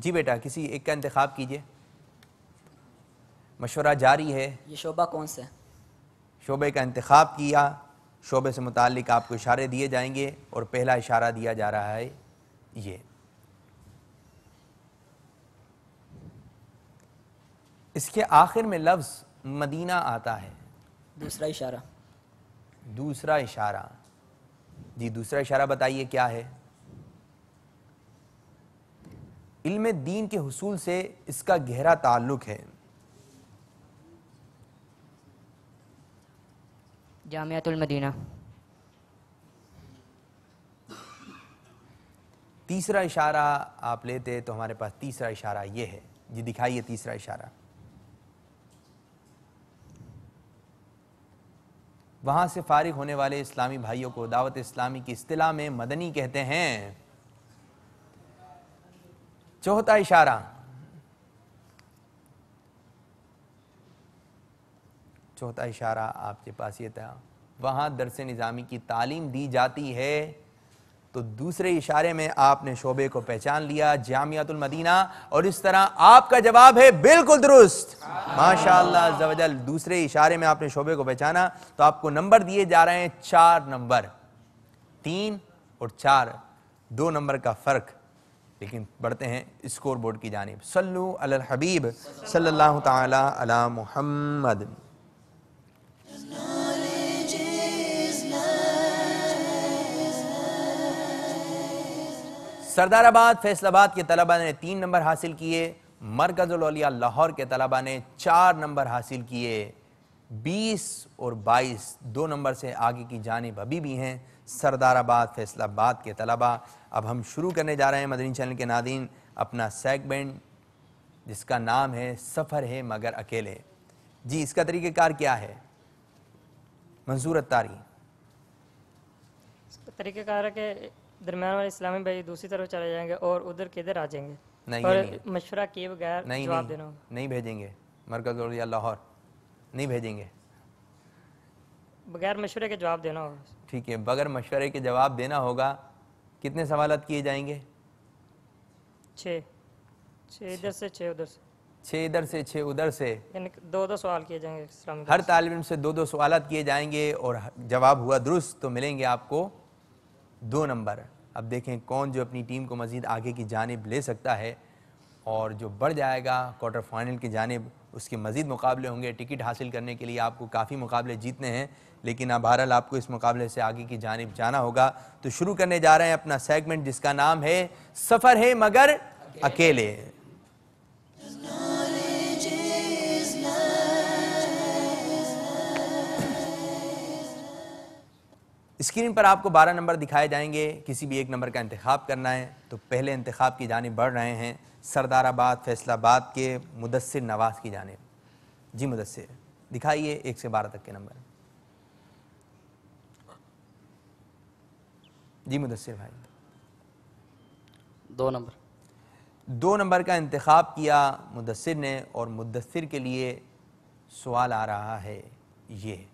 जी बेटा किसी एक का इंतखब कीजिए मशवरा जारी है ये शोबा कौन है शोबे का इंतखब किया शोबे से मुतक आपको इशारे दिए जाएंगे और पहला इशारा दिया जा रहा है ये इसके आखिर में लफ्ज़ मदीना आता है दूसरा इशारा दूसरा इशारा जी दूसरा इशारा बताइए क्या है इल्म दीन के हसूल से इसका गहरा ताल्लुक है मदीना तीसरा इशारा आप लेते तो हमारे पास तीसरा इशारा ये है जी दिखाइए तीसरा इशारा वहां से फारिग होने वाले इस्लामी भाइयों को दावत इस्लामी की अतलाह में मदनी कहते हैं चौथा इशारा चौथा इशारा आपके पास ये था वहाँ दरस निज़ामी की तालीम दी जाती है तो दूसरे इशारे में आपने शोबे को पहचान लिया जामियातुल मदीना और इस तरह आपका जवाब है बिल्कुल दुरुस्त माशाल्लाह दूसरे इशारे में आपने शोबे को पहचाना तो आपको नंबर दिए जा रहे हैं चार नंबर तीन और चार दो नंबर का फ़र्क लेकिन बढ़ते हैं स्कोर बोर्ड की जानब सल्लु अल हबीब सल्लल्लाहु ताला अला मुहम्मद सरदाराबाद फैसलाबाद के तलबा ने तीन नंबर हासिल किए मरकजिया लाहौर के तलबा ने चार नंबर हासिल किए 20 और 22 दो नंबर से आगे की जानब अभी भी हैं सरदाराबाद फैसलाबाद के तलबा अब हम शुरू करने जा रहे हैं मदनी चैनल के नादीन अपना सेगमेंट जिसका नाम है सफ़र है मगर अकेले जी इसका तरीक़ेकार क्या है मंजूर अतारी तरीकेकार के दरमियान वाले इस्लामी भाई दूसरी तरफ चले जाएंगे और उधर किधर आ जाएंगे नहीं और मशवरा किए बगैर नहीं जवाब देना नहीं नहीं भेजेंगे मरकज और या लाहौर नहीं भेजेंगे बगैर मशवरे के जवाब देना होगा ठीक है बगैर मशवरे के जवाब देना होगा कितने सवाल किए जाएंगे छः छः इधर से छः उधर से छः इधर से छः उधर से दो दो सवाल किए जाएंगे हर तालब इम से दो दो सवाल किए जाएंगे और जवाब हुआ दुरुस्त तो मिलेंगे आपको दो नंबर अब देखें कौन जो अपनी टीम को मज़ीद आगे की जानब ले सकता है और जो बढ़ जाएगा क्वार्टर फाइनल की जानब उसके मज़ीद मुकाबले होंगे टिकट हासिल करने के लिए आपको काफ़ी मुकाबले जीतने हैं लेकिन अब बहरहाल आपको इस मुकाबले से आगे की जानब जाना होगा तो शुरू करने जा रहे हैं अपना सेगमेंट जिसका नाम है सफ़र है मगर अकेले स्क्रीन पर आपको 12 नंबर दिखाए जाएंगे किसी भी एक नंबर का इंतखब करना है तो पहले इंतखब की जानब बढ़ रहे हैं सरदाराबाद फैसलाबाद के मुदसर नवाज की जानब जी मुदसर दिखाइए एक से बारह तक के नंबर जी मुदसर भाई दो नंबर दो नंबर का इंतखब किया मुदसर ने और मुदसर के लिए सवाल आ रहा है ये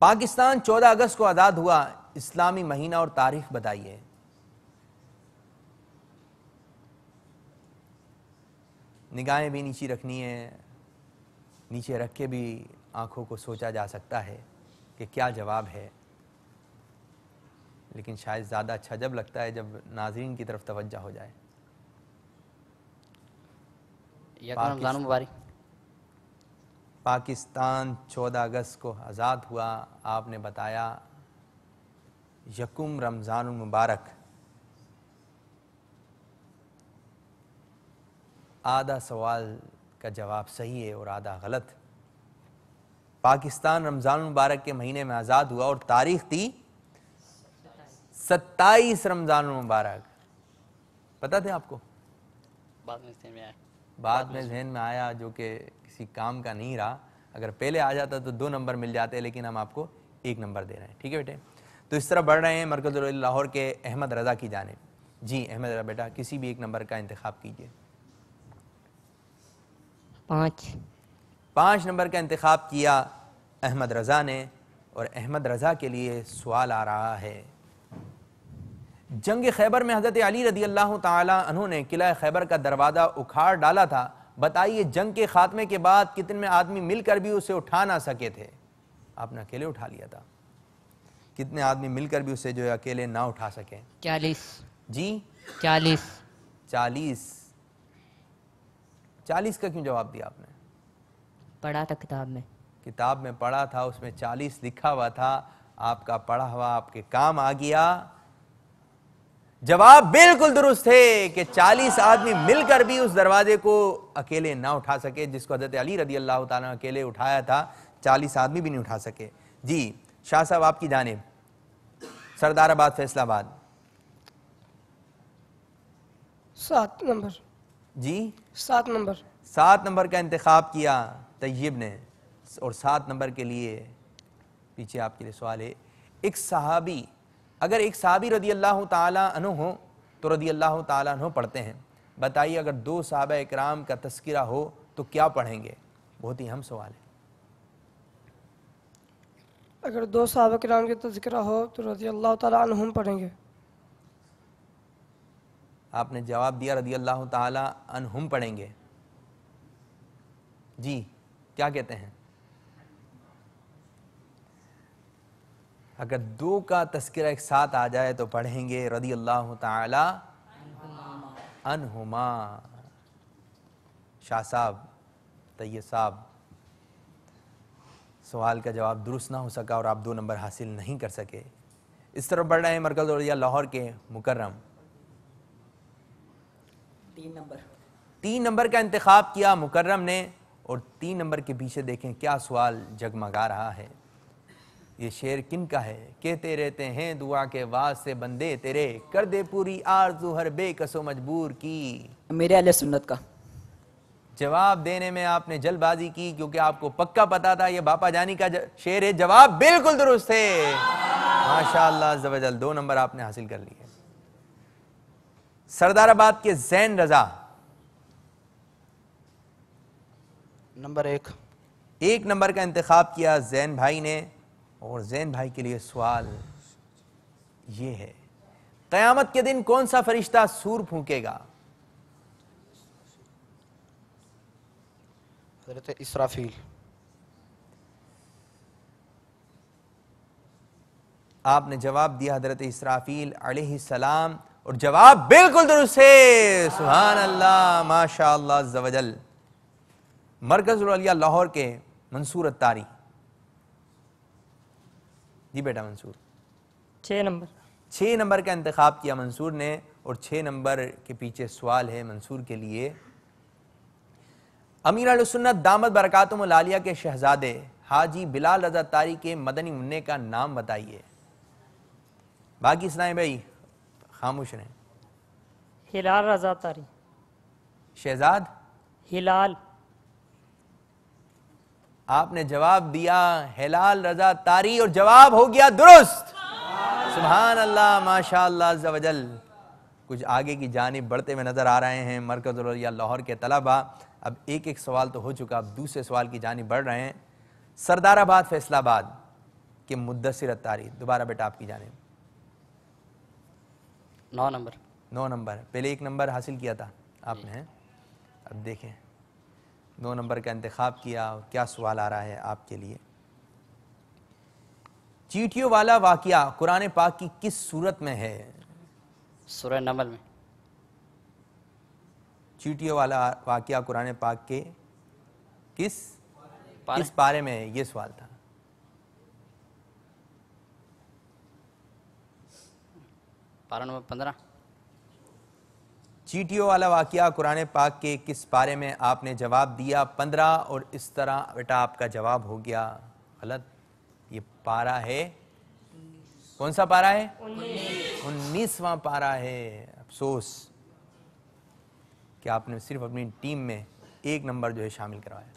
पाकिस्तान 14 अगस्त को आज़ाद हुआ इस्लामी महीना और तारीख बताइए निगाहें भी नीचे रखनी है नीचे रख के भी आंखों को सोचा जा सकता है कि क्या जवाब है लेकिन शायद ज़्यादा अच्छा जब लगता है जब नाजरीन की तरफ तवज्जा हो जाए रमज़ान मुबारक पाकिस्तान 14 अगस्त को आज़ाद हुआ आपने बताया यकुम रमज़ान मुबारक आधा सवाल का जवाब सही है और आधा गलत पाकिस्तान रमज़ान मुबारक के महीने में आज़ाद हुआ और तारीख थी सत्ताईस रमज़ान मुबारक पता थे आपको बाद में बाद में जहन में आया जो कि किसी काम का नहीं रहा अगर पहले आ जाता तो दो नंबर मिल जाते लेकिन हम आपको एक नंबर दे रहे हैं ठीक है बेटे तो इस तरह बढ़ रहे हैं मरकज लाहौर के अहमद रज़ा की जाने जी अहमद रज़ा बेटा किसी भी एक नंबर का इंतखब कीजिए पाँच पाँच नंबर का इंतखब किया अहमद रज़ा ने और अहमद रज़ा के लिए सवाल आ रहा है जंग खैबर में हज़रत अली रदी अल्लाह तहों ने किला खैबर का दरवाज़ा उखाड़ डाला था बताइए जंग के खात्मे के बाद कितने आदमी मिलकर भी उसे उठा ना सके थे आपने अकेले उठा लिया था कितने आदमी मिलकर भी उसे जो है अकेले ना उठा सके चालीस जी चालीस चालीस चालीस का क्यों जवाब दिया आपने पढ़ा था किताब में किताब में पढ़ा था उसमें चालीस लिखा हुआ था आपका पढ़ा हुआ आपके काम आ गया जवाब बिल्कुल दुरुस्त थे कि चालीस आदमी मिलकर भी उस दरवाजे को अकेले ना उठा सके जिसको हजरत अली रदी अल्लाह तला अकेले उठाया था चालीस आदमी भी नहीं उठा सके जी शाह साहब आपकी जानेब सरदाराबाद फैसलाबाद सात नंबर जी सात नंबर सात नंबर का इंतखब किया तय्यब ने और सात नंबर के लिए पीछे आपके लिए सवाल है एक सहाबी अगर एक साबी रदी अल्लाह तु हो तो रदी अल्लाह तु पढ़ते हैं बताइए अगर दो साब इक्राम का तस्करा हो तो क्या पढ़ेंगे बहुत ही अहम सवाल है अगर दो साहब कराम का तस्करा हो तो रजी अल्लाह तुम पढ़ेंगे आपने जवाब दिया रदी अल्लाह तुम पढ़ेंगे जी क्या कहते हैं अगर दो का तस्करा एक साथ आ जाए तो पढ़ेंगे रदी अल्लाह तनहुमा शाह साहब तय साहब सवाल का जवाब दुरुस्त ना हो सका और आप दो नंबर हासिल नहीं कर सके इस तरफ बढ़ रहे हैं मरकज और लाहौर के मुकर्रम तीन नंबर तीन नंबर का इंतखब किया मुकर्रम ने और तीन नंबर के पीछे देखें क्या सवाल जगमगा रहा है ये शेर किन का है कहते रहते हैं दुआ के वाज से बंदे तेरे कर दे पूरी आरजू हर बेकसो मजबूर की मेरे अल सुन्नत का जवाब देने में आपने जल्दबाजी की क्योंकि आपको पक्का पता था ये बापा जानी का शेर है जवाब बिल्कुल दुरुस्त है माशा दो नंबर आपने हासिल कर लिए सरदाराबाद के जैन रजा नंबर एक एक नंबर का इंतखब किया जैन भाई ने और जैन भाई के लिए सवाल ये है क़यामत के दिन कौन सा फरिश्ता सूर फूकेगा इसराफील आपने जवाब दिया हजरत इसराफील अलैहिस्सलाम और जवाब बिल्कुल दुरुस्त है सुहान अल्लाह माशा जवजल मरकज़ लाहौर के मंसूर तारी जी बेटा मंसूर छः नंबर छः नंबर का इंतखब किया मंसूर ने और छः नंबर के पीछे सवाल है मंसूर के लिए अमीर सुन्नत दामद लालिया के शहजादे हाजी बिलाल रजा तारी के मदनी मुन्ने का नाम बताइए बाकी सुनाए भाई खामोश रहे हिलाल रजा तारी शहजाद हिलाल आपने जवाब दिया हेलाल रजा तारी और जवाब हो गया दुरुस्त सुबहान अल्लाह माशा कुछ आगे की जानब बढ़ते हुए नज़र आ रहे हैं मरकज़ लाहौर के तलबा अब एक एक सवाल तो हो चुका अब दूसरे सवाल की जानब बढ़ रहे हैं सरदाराबाद फैसलाबाद के मुदसर तारी दोबारा बेटा आपकी जानब नौ नंबर नौ नंबर पहले एक नंबर हासिल किया था आपने अब देखें दो नंबर का इंतखब किया क्या सवाल आ रहा है आपके लिए चीटियों वाला वाक़ कुरान पाक की किस सूरत में है सुरह नमल में चीटियों वाला वाक़ कुरान पाक के किस पारे। किस पारे में है ये सवाल था पारा नंबर पंद्रह चीटियों वाला वाक़ कुरान पाक के किस बारे में आपने जवाब दिया पंद्रह और इस तरह बेटा आपका जवाब हो गया गलत ये पारा है कौन सा पारा है उन्नीसवा पारा है अफसोस कि आपने सिर्फ अपनी टीम में एक नंबर जो है शामिल करवाया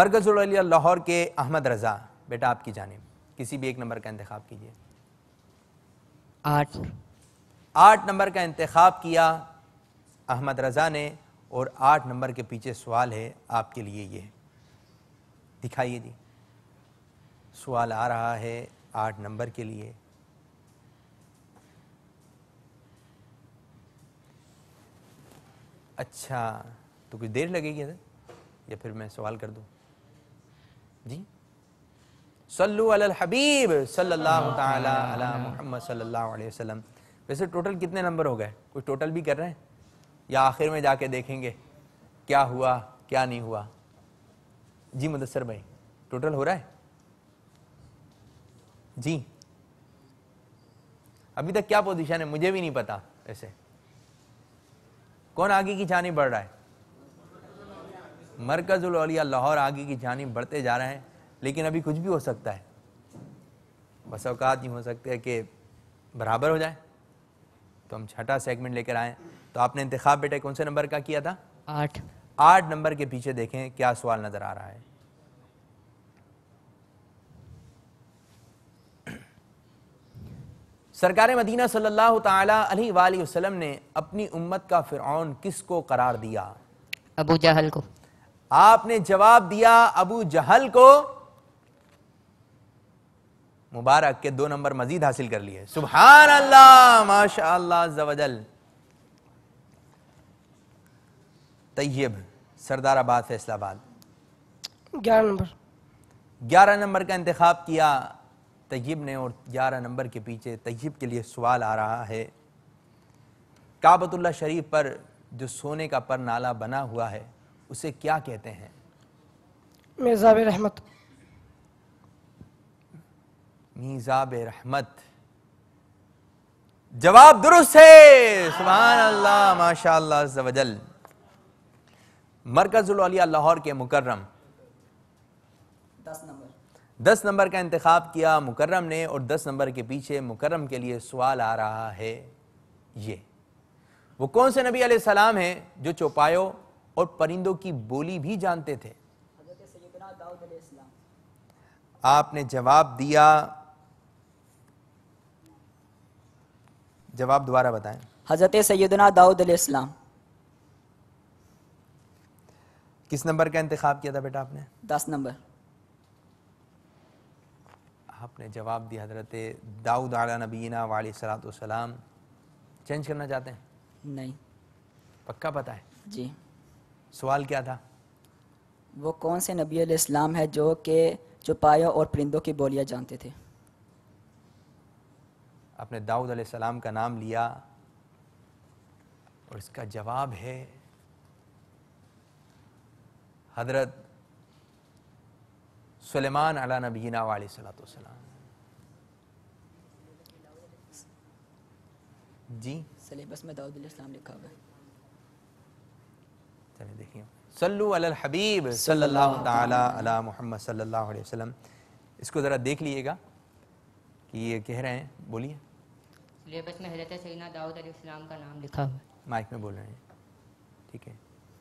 मरकज़ लाहौर के अहमद रज़ा बेटा आपकी जानेब किसी भी एक नंबर का इंतख्य कीजिए आठ आठ नंबर का इंतखब किया अहमद रज़ा ने और आठ नंबर के पीछे सवाल है आपके लिए ये दिखाइए जी सवाल आ रहा है आठ नंबर के लिए अच्छा तो कुछ देर लगेगी सर या फिर मैं सवाल कर दूं जी सल्लु अल हबीब सल्लल्लाहु ताला अला मोहम्मद सल्लल्लाहु अलैहि वसल्लम वैसे टोटल कितने नंबर हो गए कुछ टोटल भी कर रहे हैं या आखिर में जाके देखेंगे क्या हुआ क्या नहीं हुआ जी मुदसर भाई टोटल हो रहा है जी अभी तक क्या पोजीशन है मुझे भी नहीं पता ऐसे कौन आगे की जानी बढ़ रहा है मरकजुल औलिया लाहौर आगे की जानी बढ़ते जा रहे हैं लेकिन अभी कुछ भी हो सकता है बस अवकात नहीं हो सकते कि बराबर हो जाए तो हम छठा सेगमेंट लेकर आए तो आपने इंतखा बेटे कौन से नंबर का किया था आठ आठ नंबर के पीछे देखें क्या सवाल नज़र आ रहा है सरकार मदीना सल्लल्लाहु अलैहि वसल्लम ने अपनी उम्मत का फ़िरौन किसको करार दिया अबू जहल को आपने जवाब दिया अबू जहल को मुबारक के दो नंबर मजीद हासिल कर लिए सुबह अल्लाह माशा जवजल सरदार आबाद फैसलाबाद ग्यारह नंबर ग्यारह नंबर का इंतखब किया तयब ने और ग्यारह नंबर के पीछे तयब के लिए सवाल आ रहा है काबतुल्ला शरीफ पर जो सोने का पर नाला बना हुआ है उसे क्या कहते हैं मिर्जा रहमत मीज़ाब रहमत जवाब दुरुस्त है सुबहान अल्लाह माशाजल मरकज़ुलिया लाहौर के मुकर्रम दस नंबर दस नंबर का इंतखब किया मुकर्रम ने और दस नंबर के पीछे मुकर्रम के लिए सवाल आ रहा है ये वो कौन से नबी सलाम हैं जो चौपायों और परिंदों की बोली भी जानते थे आपने जवाब दिया जवाब दोबारा बताएं हजरत सैदना दाऊद इस्लाम किस नंबर का इंतखब किया था बेटा आपने दस नंबर आपने जवाब दिया हजरत दाऊद आला नबीना वाली सलाम चेंज करना चाहते हैं नहीं पक्का पता है जी सवाल क्या था वो कौन से नबी इस्लाम है जो के चुपाया और परिंदों की बोलियाँ जानते थे अपने दाऊद सलाम का नाम लिया और इसका जवाब है हजरत सुलेमान अला नबीना वाली सलाम जी सलेबस में दाऊद इस्लाम लिखा हुआ चलिए देखिए सल्लू अल हबीब सल्लल्लाहु ताला अला मोहम्मद सल्लल्लाहु अलैहि वसल्लम इसको ज़रा देख लीजिएगा कि ये कह रहे हैं बोलिए है। सिलेबस में हजरत सैना दाऊद अलैहिस्सलाम का नाम लिखा हुआ माइक में बोल रहे हैं ठीक है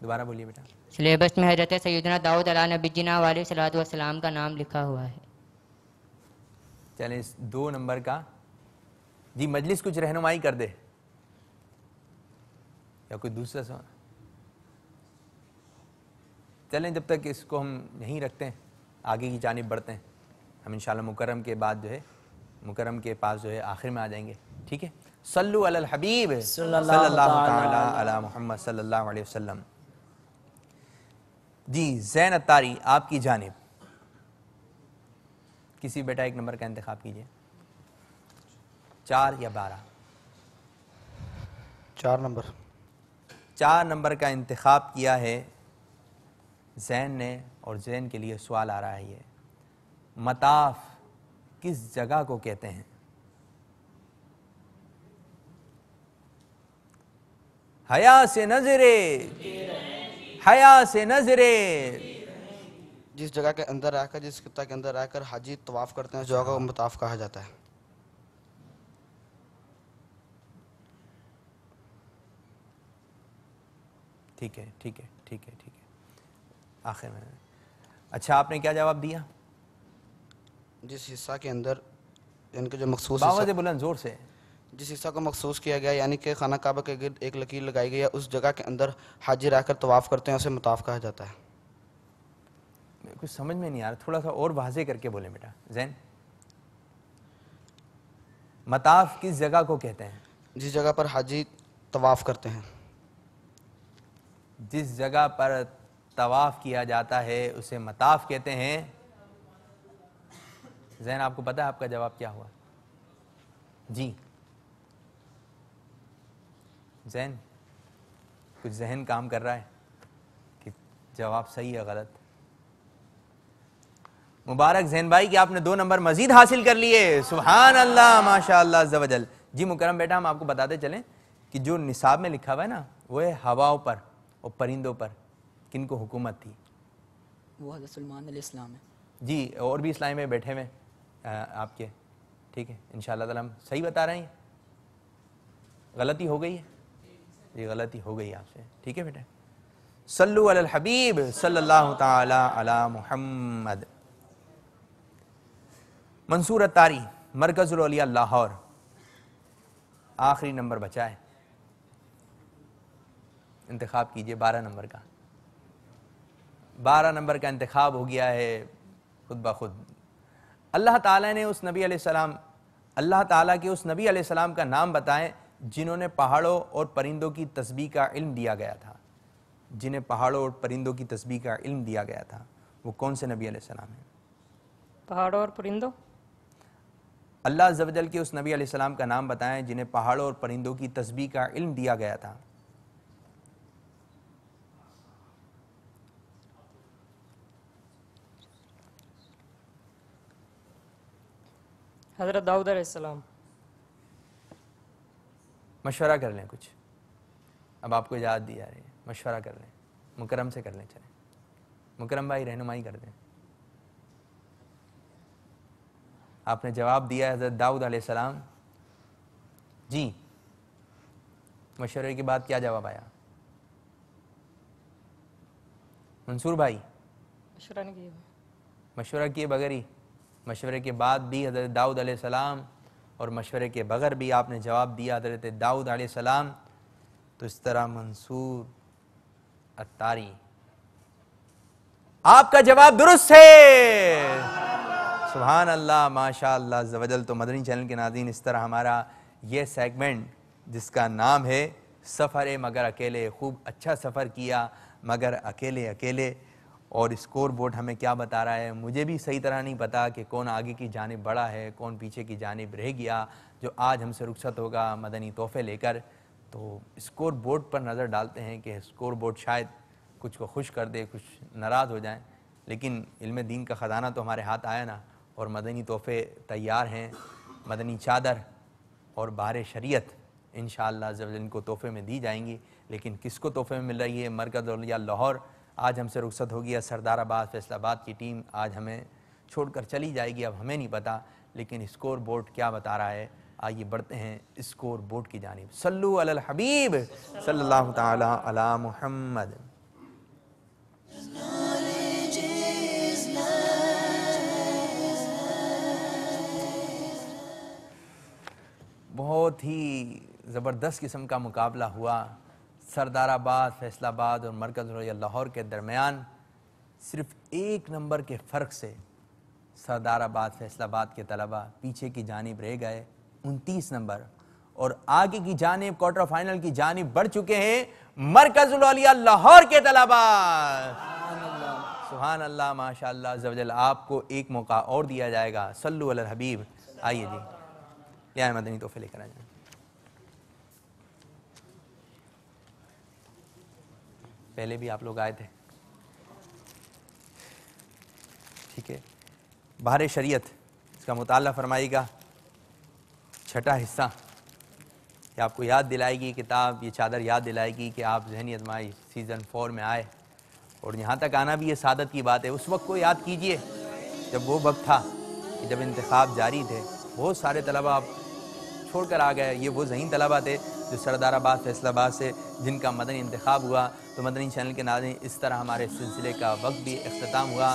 दोबारा बोलिए बेटा सिलेबस में हजरत सैदना दाऊद अला जिना वाले सलाम का नाम लिखा हुआ है चले दो नंबर का जी मजलिस कुछ रहनुमाई कर दे या कोई दूसरा सवाल चलें जब तक इसको हम यहीं रखते हैं आगे की जानब बढ़ते हैं हम इन मुकरम के बाद जो है मुकरम के पास जो है आखिर में आ जाएंगे ठीक है सल्लु अल हबीब सल्लल्लाहु मोहम्मद जी जैन अतारी आपकी जानब किसी बेटा एक नंबर का इंतखब कीजिए चार या बारह चार नंबर चार नंबर का इंतखब किया है जैन ने और जैन के लिए सवाल आ रहा है ये मताफ किस जगह को कहते हैं हया से नजरे हया से नजरे जिस जगह के अंदर आकर जिस किता के अंदर आकर हाजी तवाफ करते हैं उस जगह को मुताफ कहा जाता है ठीक है ठीक है ठीक है ठीक है आखिर में अच्छा आपने क्या जवाब दिया जिस हिस्सा के अंदर इनके जो मखसूस बावज बुलंद जोर से जिस हिस्सा को मखसूस किया गया यानी कि खाना काबा के गिर्द एक लकीर लगाई गई है उस जगह के अंदर हाजिर आकर तवाफ़ करते हैं उसे मुताफ़ कहा जाता है कुछ समझ में नहीं आ रहा थोड़ा सा और वाजे करके बोले बेटा जैन मताफ किस जगह को कहते हैं जिस जगह पर हाजी तवाफ़ करते हैं जिस जगह पर तवाफ़ किया जाता है उसे मताफ कहते हैं जैन आपको पता है आपका जवाब क्या हुआ जी जहन कुछ जहन काम कर रहा है कि जवाब सही है गलत मुबारक जहन भाई कि आपने दो नंबर मजीद हासिल कर लिए सुबहान अल्लाह माशा जवजल जी मुकरम बेटा हम आपको बताते चलें कि जो निसाब में लिखा हुआ है ना वो है हवाओं पर और परिंदों पर किन को हुकूमत थी वो हजरत सलमान इस्लाम है जी और भी इस्लाम में बैठे हुए आपके ठीक है इन हम सही बता रहे हैं गलती हो गई है ये गलती हो गई आपसे ठीक है बेटा सल्लु अल हबीब सल्लल्लाहु ताला अला मुहम्मद मंसूर तारी मरकज़लिया लाहौर आखिरी नंबर बचा है इंतखब कीजिए बारह नंबर का बारह नंबर का इंतखब हो गया है खुद ब खुद अल्लाह ताला ने उस नबी सलाम अल्लाह ताला के उस नबी सलाम का नाम बताएं जिन्होंने पहाड़ों और परिंदों की तस्बी का इल्म दिया गया था जिन्हें पहाड़ों और परिंदों की तस्बी का इल्म दिया गया था वो कौन से नबी सलाम हैं पहाड़ों और परिंदों अल्लाह जबजल के उस नबी सलाम का नाम बताएं जिन्हें पहाड़ों और परिंदों की तस्बी का इल्म दिया गया था हज़रत दाऊद सलाम मशवरा कर लें कुछ अब आपको इजाज़त दी जा रही है मशवरा कर लें मुकरम से कर लें चलें मुकरम भाई रहनुमाई कर दें आपने जवाब दिया हज़रत दाऊद सलाम जी मशवरे के बाद क्या जवाब आया मंसूर भाई मशवरा किए बगैर ही मशवरे के बाद भी हज़रत दाऊद सलाम और मशवरे के बगैर भी आपने जवाब दिया हजरत दाऊद आसमाम तो इस तरह मंसूर अतारी आपका जवाब दुरुस्त है सुबहान अल्लाह माशा जवजल तो मदनी चैनल के नाजीन इस तरह हमारा ये सेगमेंट जिसका नाम है सफ़र मगर अकेले खूब अच्छा सफ़र किया मगर अकेले अकेले और स्कोर बोर्ड हमें क्या बता रहा है मुझे भी सही तरह नहीं पता कि कौन आगे की जानब बड़ा है कौन पीछे की जानब रह गया जो आज हमसे रुखसत होगा मदनी तोहफे लेकर तो स्कोर बोर्ड पर नज़र डालते हैं कि स्कोर बोर्ड शायद कुछ को खुश कर दे कुछ नाराज़ हो जाए लेकिन इल्म दीन का ख़जाना तो हमारे हाथ आया ना और मदनी तोहफ़े तैयार हैं मदनी चादर और बार शरीत इन शाला इनको तोहफ़े में दी जाएंगी लेकिन किसको तोहफ़े में मिल रही है मरकज़ लाहौर आज हमसे रुखसत हो गया सरदाराबाद फैसलाबाद की टीम आज हमें छोड़कर चली जाएगी अब हमें नहीं पता लेकिन स्कोर बोर्ड क्या बता रहा है आइए बढ़ते हैं स्कोर बोर्ड की जानब सल्लू अल हबीब सल्लल्लाहु ताला अला मुहम्मद बहुत ही ज़बरदस्त किस्म का मुकाबला हुआ सरदाराबाद फैसलाबाद और मरकज़ लाहौर के दरमियान सिर्फ एक नंबर के फ़र्क से सरदाराबाद फैसलाबाद के तलबा पीछे की जानब रह गए उनतीस नंबर और आगे की जानब क्वार्टर फाइनल की जानब बढ़ चुके हैं मरकज लाहौर के तलबा सुहान अल्लाह माशा जवजल आपको एक मौका और दिया जाएगा सल्लू अल हबीब आइए जी या मदनी तोहफे लेकर आ जाए पहले भी आप लोग आए थे ठीक है बाहर शरीयत इसका मुताल फरमाएगा छठा हिस्सा ये आपको याद दिलाएगी किताब ये चादर याद दिलाएगी कि आप जहनी अजमाई सीज़न फोर में आए और यहाँ तक आना भी ये सादत की बात है उस वक्त को याद कीजिए जब वो वक्त था कि जब इंतखब जारी थे बहुत सारे तलबा आप छोड़ कर आ गए ये वो जहन तलबा थे जो सरदाराबाद फैसलाबाद से जिनका मदनी इंतखब हुआ तो मदनी चैनल के नाजन इस तरह हमारे सिलसिले का वक्त भी अख्ताम हुआ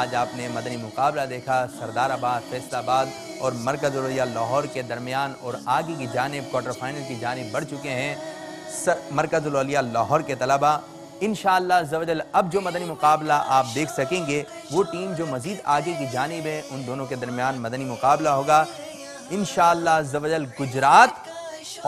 आज आपने मदनी मुकाबला देखा सरदार आबाद फैसलाबाद और मरकज़ रैया लाहौर के दरमियान और आगे की जानब क्वार्टर फाइनल की जानब बढ़ चुके हैं मरकज़ रोलिया लाहौर के तलबा इन शवजल अब जो मदनी मुकाबला आप देख सकेंगे वो टीम जो मज़ीद आगे की जानब है उन दोनों के दरमियान मदनी मुकाबला होगा इन शवजल गुजरात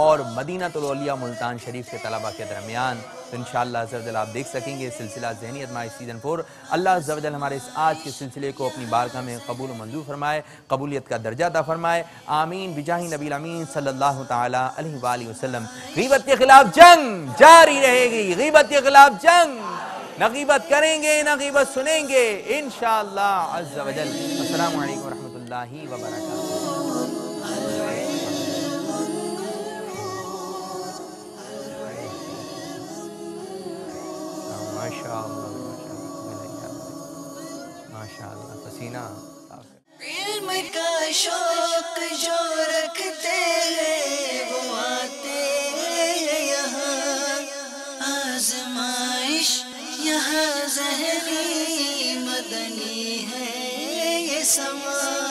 और मदीना तलौलिया मुल्तान शरीफ के तलबा के दरमियान तो इन शरदल आप देख सकेंगे सिलसिला जहनीत माई सीज़न फोर अल्लाह जवजल हमारे इस आज के सिलसिले को अपनी बारगाह में कबूल मंजूर फरमाए कबूलियत का दर्जा दा फरमाए आमीन बिजाही नबी अमीन सल्ला तसलम गीबत के खिलाफ जंग जारी रहेगी गीबत के खिलाफ जंग नगीबत करेंगे नगीबत सुनेंगे इन शाह वरह वबरक माशा पसीना इल्म का शौक जो रखते हैं वो आते यहाँ आजमाइश यहाँ जहरी मदनी है ये समाज